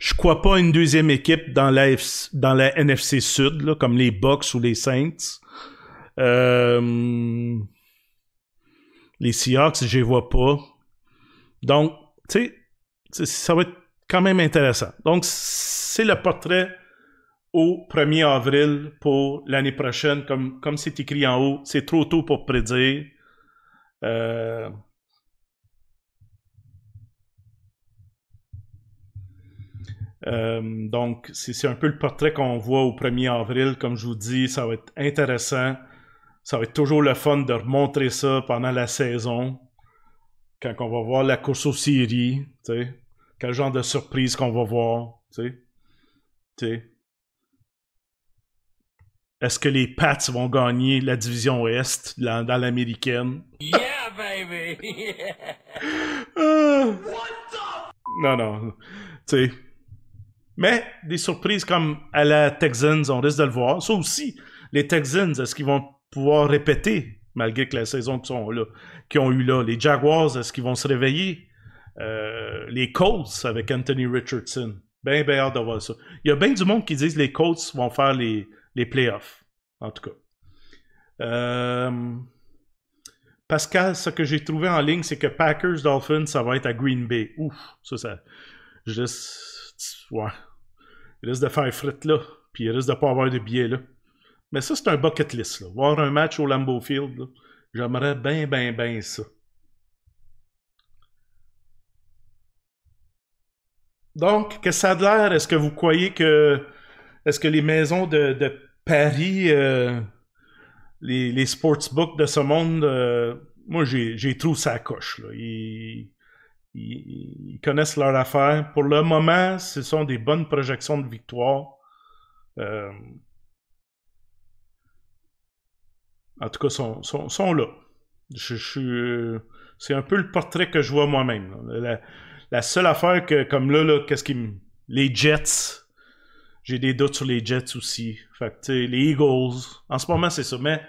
[SPEAKER 1] Je crois pas une deuxième équipe dans la, NFC Sud, comme les Bucks ou les Saints. Euh, les Seahawks, je les vois pas. Donc, tu sais, ça va être quand même intéressant. Donc, c'est le portrait au 1er avril pour l'année prochaine. Comme, comme c'est écrit en haut, c'est trop tôt pour prédire. Euh, euh, donc, c'est un peu le portrait qu'on voit au 1er avril. Comme je vous dis, ça va être intéressant ça va être toujours le fun de remontrer ça pendant la saison, quand on va voir la course aux séries, tu sais, quel genre de surprise qu'on va voir, tu sais. Est-ce que les Pats vont gagner la division Est dans, l'américaine?
[SPEAKER 2] Yeah, baby! What
[SPEAKER 1] ah! the... Non, non. Tu sais. Mais des surprises comme à la Texans, on risque de le voir. Ça aussi, les Texans, est-ce qu'ils vont pouvoir répéter, malgré que la saison qu'ils ont, là, qui ont eu là. Les Jaguars, est-ce qu'ils vont se réveiller? Euh, les Colts avec Anthony Richardson. Ben, ben hâte d'avoir ça. Il y a bien du monde qui disent les Colts vont faire les, les playoffs. En tout cas. Euh, Pascal, ce que j'ai trouvé en ligne, c'est que Packers Dolphins, ça va être à Green Bay. Ouf, ça, ça. Je Ouais. Il risque de faire frites là. Puis il risque de ne pas avoir de billets là. Mais ça, c'est un bucket list. Voir un match au Lambeau Field, j'aimerais bien, bien, bien ça. Donc, que ça a l'air, est-ce que vous croyez que. Est-ce que les maisons de, Paris, euh, les, sportsbooks de ce monde, euh, moi, j'ai trouvé ça coche. Ils, connaissent leur affaire. Pour le moment, ce sont des bonnes projections de victoire. Euh, En tout cas, sont, sont, là. Euh, c'est un peu le portrait que je vois moi-même. La, seule affaire que, comme là, qu'est-ce qui me. Les Jets. J'ai des doutes sur les Jets aussi. les Eagles. En ce moment, c'est ça. Mais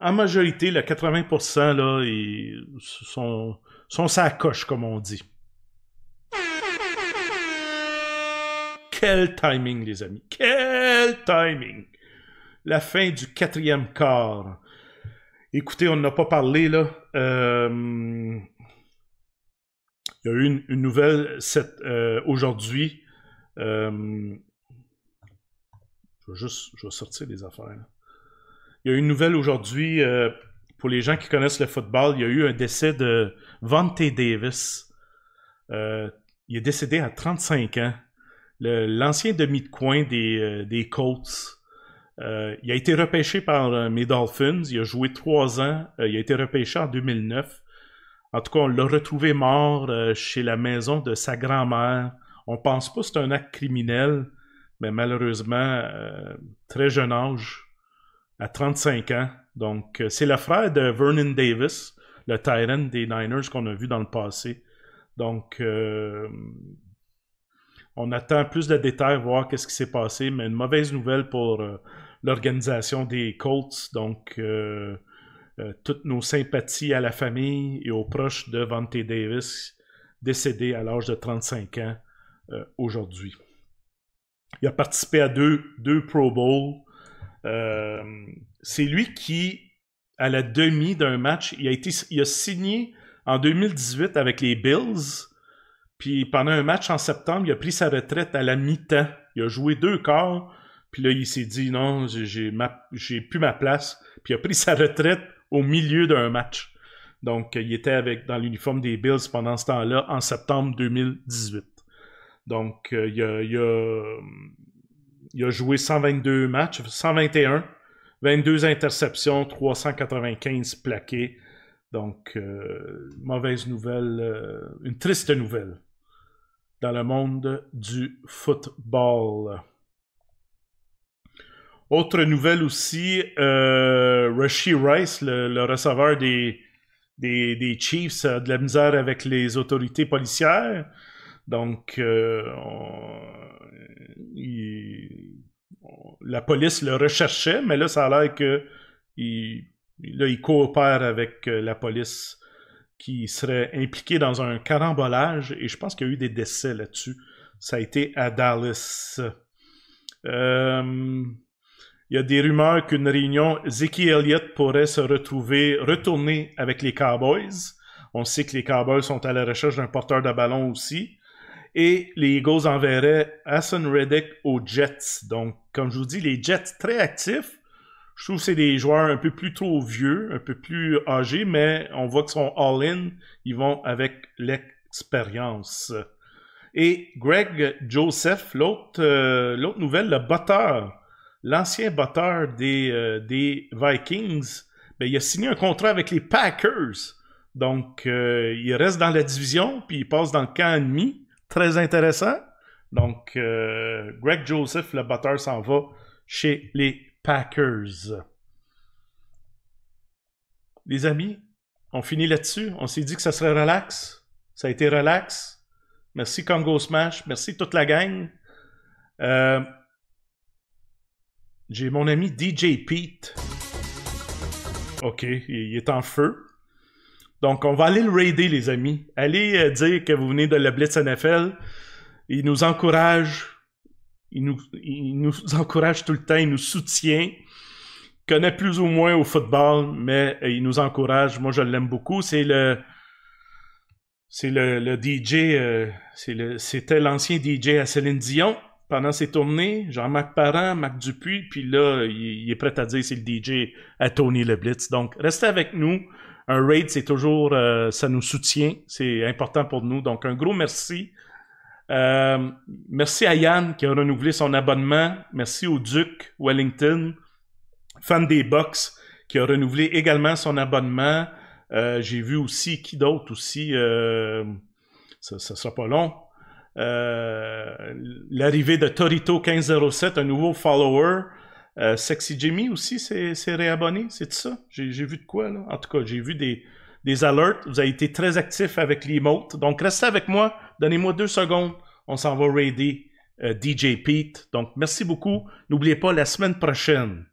[SPEAKER 1] en majorité, le 80%, là, ils sont, sont sa coche, comme on dit. Quel timing, les amis. Quel timing. La fin du quatrième quart. Écoutez, on n'a pas parlé, là. Il y a eu une, nouvelle aujourd'hui. Je vais juste je vais sortir des affaires. Il y a eu une nouvelle aujourd'hui. pour les gens qui connaissent le football, il y a eu un décès de Vante Davis. Euh, il est décédé à 35 ans. L'ancien demi de coin des, euh, des Colts. Euh, il a été repêché par euh, mes Dolphins. Il a joué trois ans. Euh, il a été repêché en 2009. En tout cas, on l'a retrouvé mort euh, chez la maison de sa grand-mère. On pense pas que c'est un acte criminel, mais malheureusement, très jeune âge, à 35 ans. Donc, c'est le frère de Vernon Davis, le Tyrant des Niners qu'on a vu dans le passé. Donc, on attend plus de détails, voir qu'est-ce qui s'est passé, mais une mauvaise nouvelle pour l'organisation des Colts. Donc, euh, euh, toutes nos sympathies à la famille et aux proches de Vante Davis, décédé à l'âge de 35 ans euh, aujourd'hui. Il a participé à deux, deux Pro Bowls. C'est lui qui, à la demi d'un match, il a, été, il a signé en 2018 avec les Bills. Puis pendant un match en septembre, il a pris sa retraite à la mi-temps. Il a joué deux quarts, puis là, il s'est dit non, j'ai plus ma place. Puis il a pris sa retraite au milieu d'un match. Donc, il était avec, dans l'uniforme des Bills pendant ce temps-là, en septembre 2018. Donc, euh, il, a, il a, joué 122 matchs, 121, 22 interceptions, 395 plaqués. Donc, euh, mauvaise nouvelle, euh, une triste nouvelle dans le monde du football. Autre nouvelle aussi, euh, Rice, le, receveur des, des, Chiefs, a de la misère avec les autorités policières. Donc, euh, la police le recherchait, mais là, ça a l'air que il coopère avec euh, la police qui serait impliquée dans un carambolage, et je pense qu'il y a eu des décès là-dessus. Ça a été à Dallas. Euh, il y a des rumeurs qu'une réunion, Zeki Elliott pourrait se retrouver, retourner avec les Cowboys. On sait que les Cowboys sont à la recherche d'un porteur de ballon aussi. Et les Eagles enverraient Hassan Reddick aux Jets. Donc, comme je vous dis, les Jets très actifs. Je trouve que c'est des joueurs un peu plus trop vieux, un peu plus âgés, mais on voit qu'ils sont all-in. Ils vont avec l'expérience. Et Greg Joseph, l'autre euh, nouvelle, le batteur l'ancien batteur des, euh, des Vikings, ben, il a signé un contrat avec les Packers. Donc, euh, il reste dans la division, puis il passe dans le camp ennemi. Très intéressant. Donc, euh, Greg Joseph, le batteur, s'en va chez les Packers. Les amis, on finit là-dessus. On s'est dit que ça serait relax. Ça a été relax. Merci Congo Smash. Merci toute la gang. Euh, j'ai mon ami DJ Pete. Ok, il est en feu. Donc, on va aller le raider, les amis. Allez euh, dire que vous venez de la Blitz NFL. Il nous encourage. Il nous, nous encourage tout le temps. Il nous soutient. Il connaît plus ou moins au football, mais euh, il nous encourage. Moi, je l'aime beaucoup. C'est le. C'est le, DJ. Euh, c'était l'ancien DJ à Céline Dion pendant ses tournées, Jean-Marc Parent, Marc Dupuis, puis là, il, est prêt à dire c'est le DJ à Tony Le Donc, restez avec nous. Un raid, c'est toujours, euh, ça nous soutient, c'est important pour nous. Donc, un gros merci. Euh, merci à Yann qui a renouvelé son abonnement. Merci au Duc Wellington, fan des box, qui a renouvelé également son abonnement. Euh, j'ai vu aussi qui d'autre aussi. ça ne sera pas long. Euh, l'arrivée de Torito 1507, un nouveau follower. Euh, Sexy Jimmy aussi s'est réabonné, c'est ça? J'ai vu de quoi, là? En tout cas, j'ai vu des, des alertes. Vous avez été très actifs avec l'emote. Donc, restez avec moi. Donnez-moi deux secondes. On s'en va raider euh, DJ Pete. Donc, merci beaucoup. N'oubliez pas, la semaine prochaine,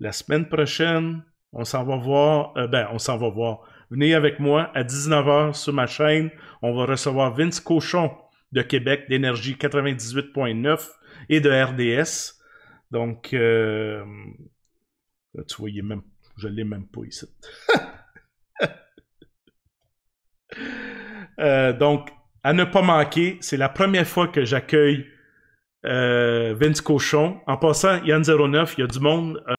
[SPEAKER 1] la semaine prochaine, on s'en va voir. ben, on s'en va voir. Venez avec moi à 19h sur ma chaîne. On va recevoir Vince Cochon de Québec d'énergie 98.9 et de RDS. Donc, euh, tu vois, même, je l'ai même pas ici. Euh, donc, à ne pas manquer, c'est la première fois que j'accueille euh, Vince Cochon. En passant, Yann09, il y a du monde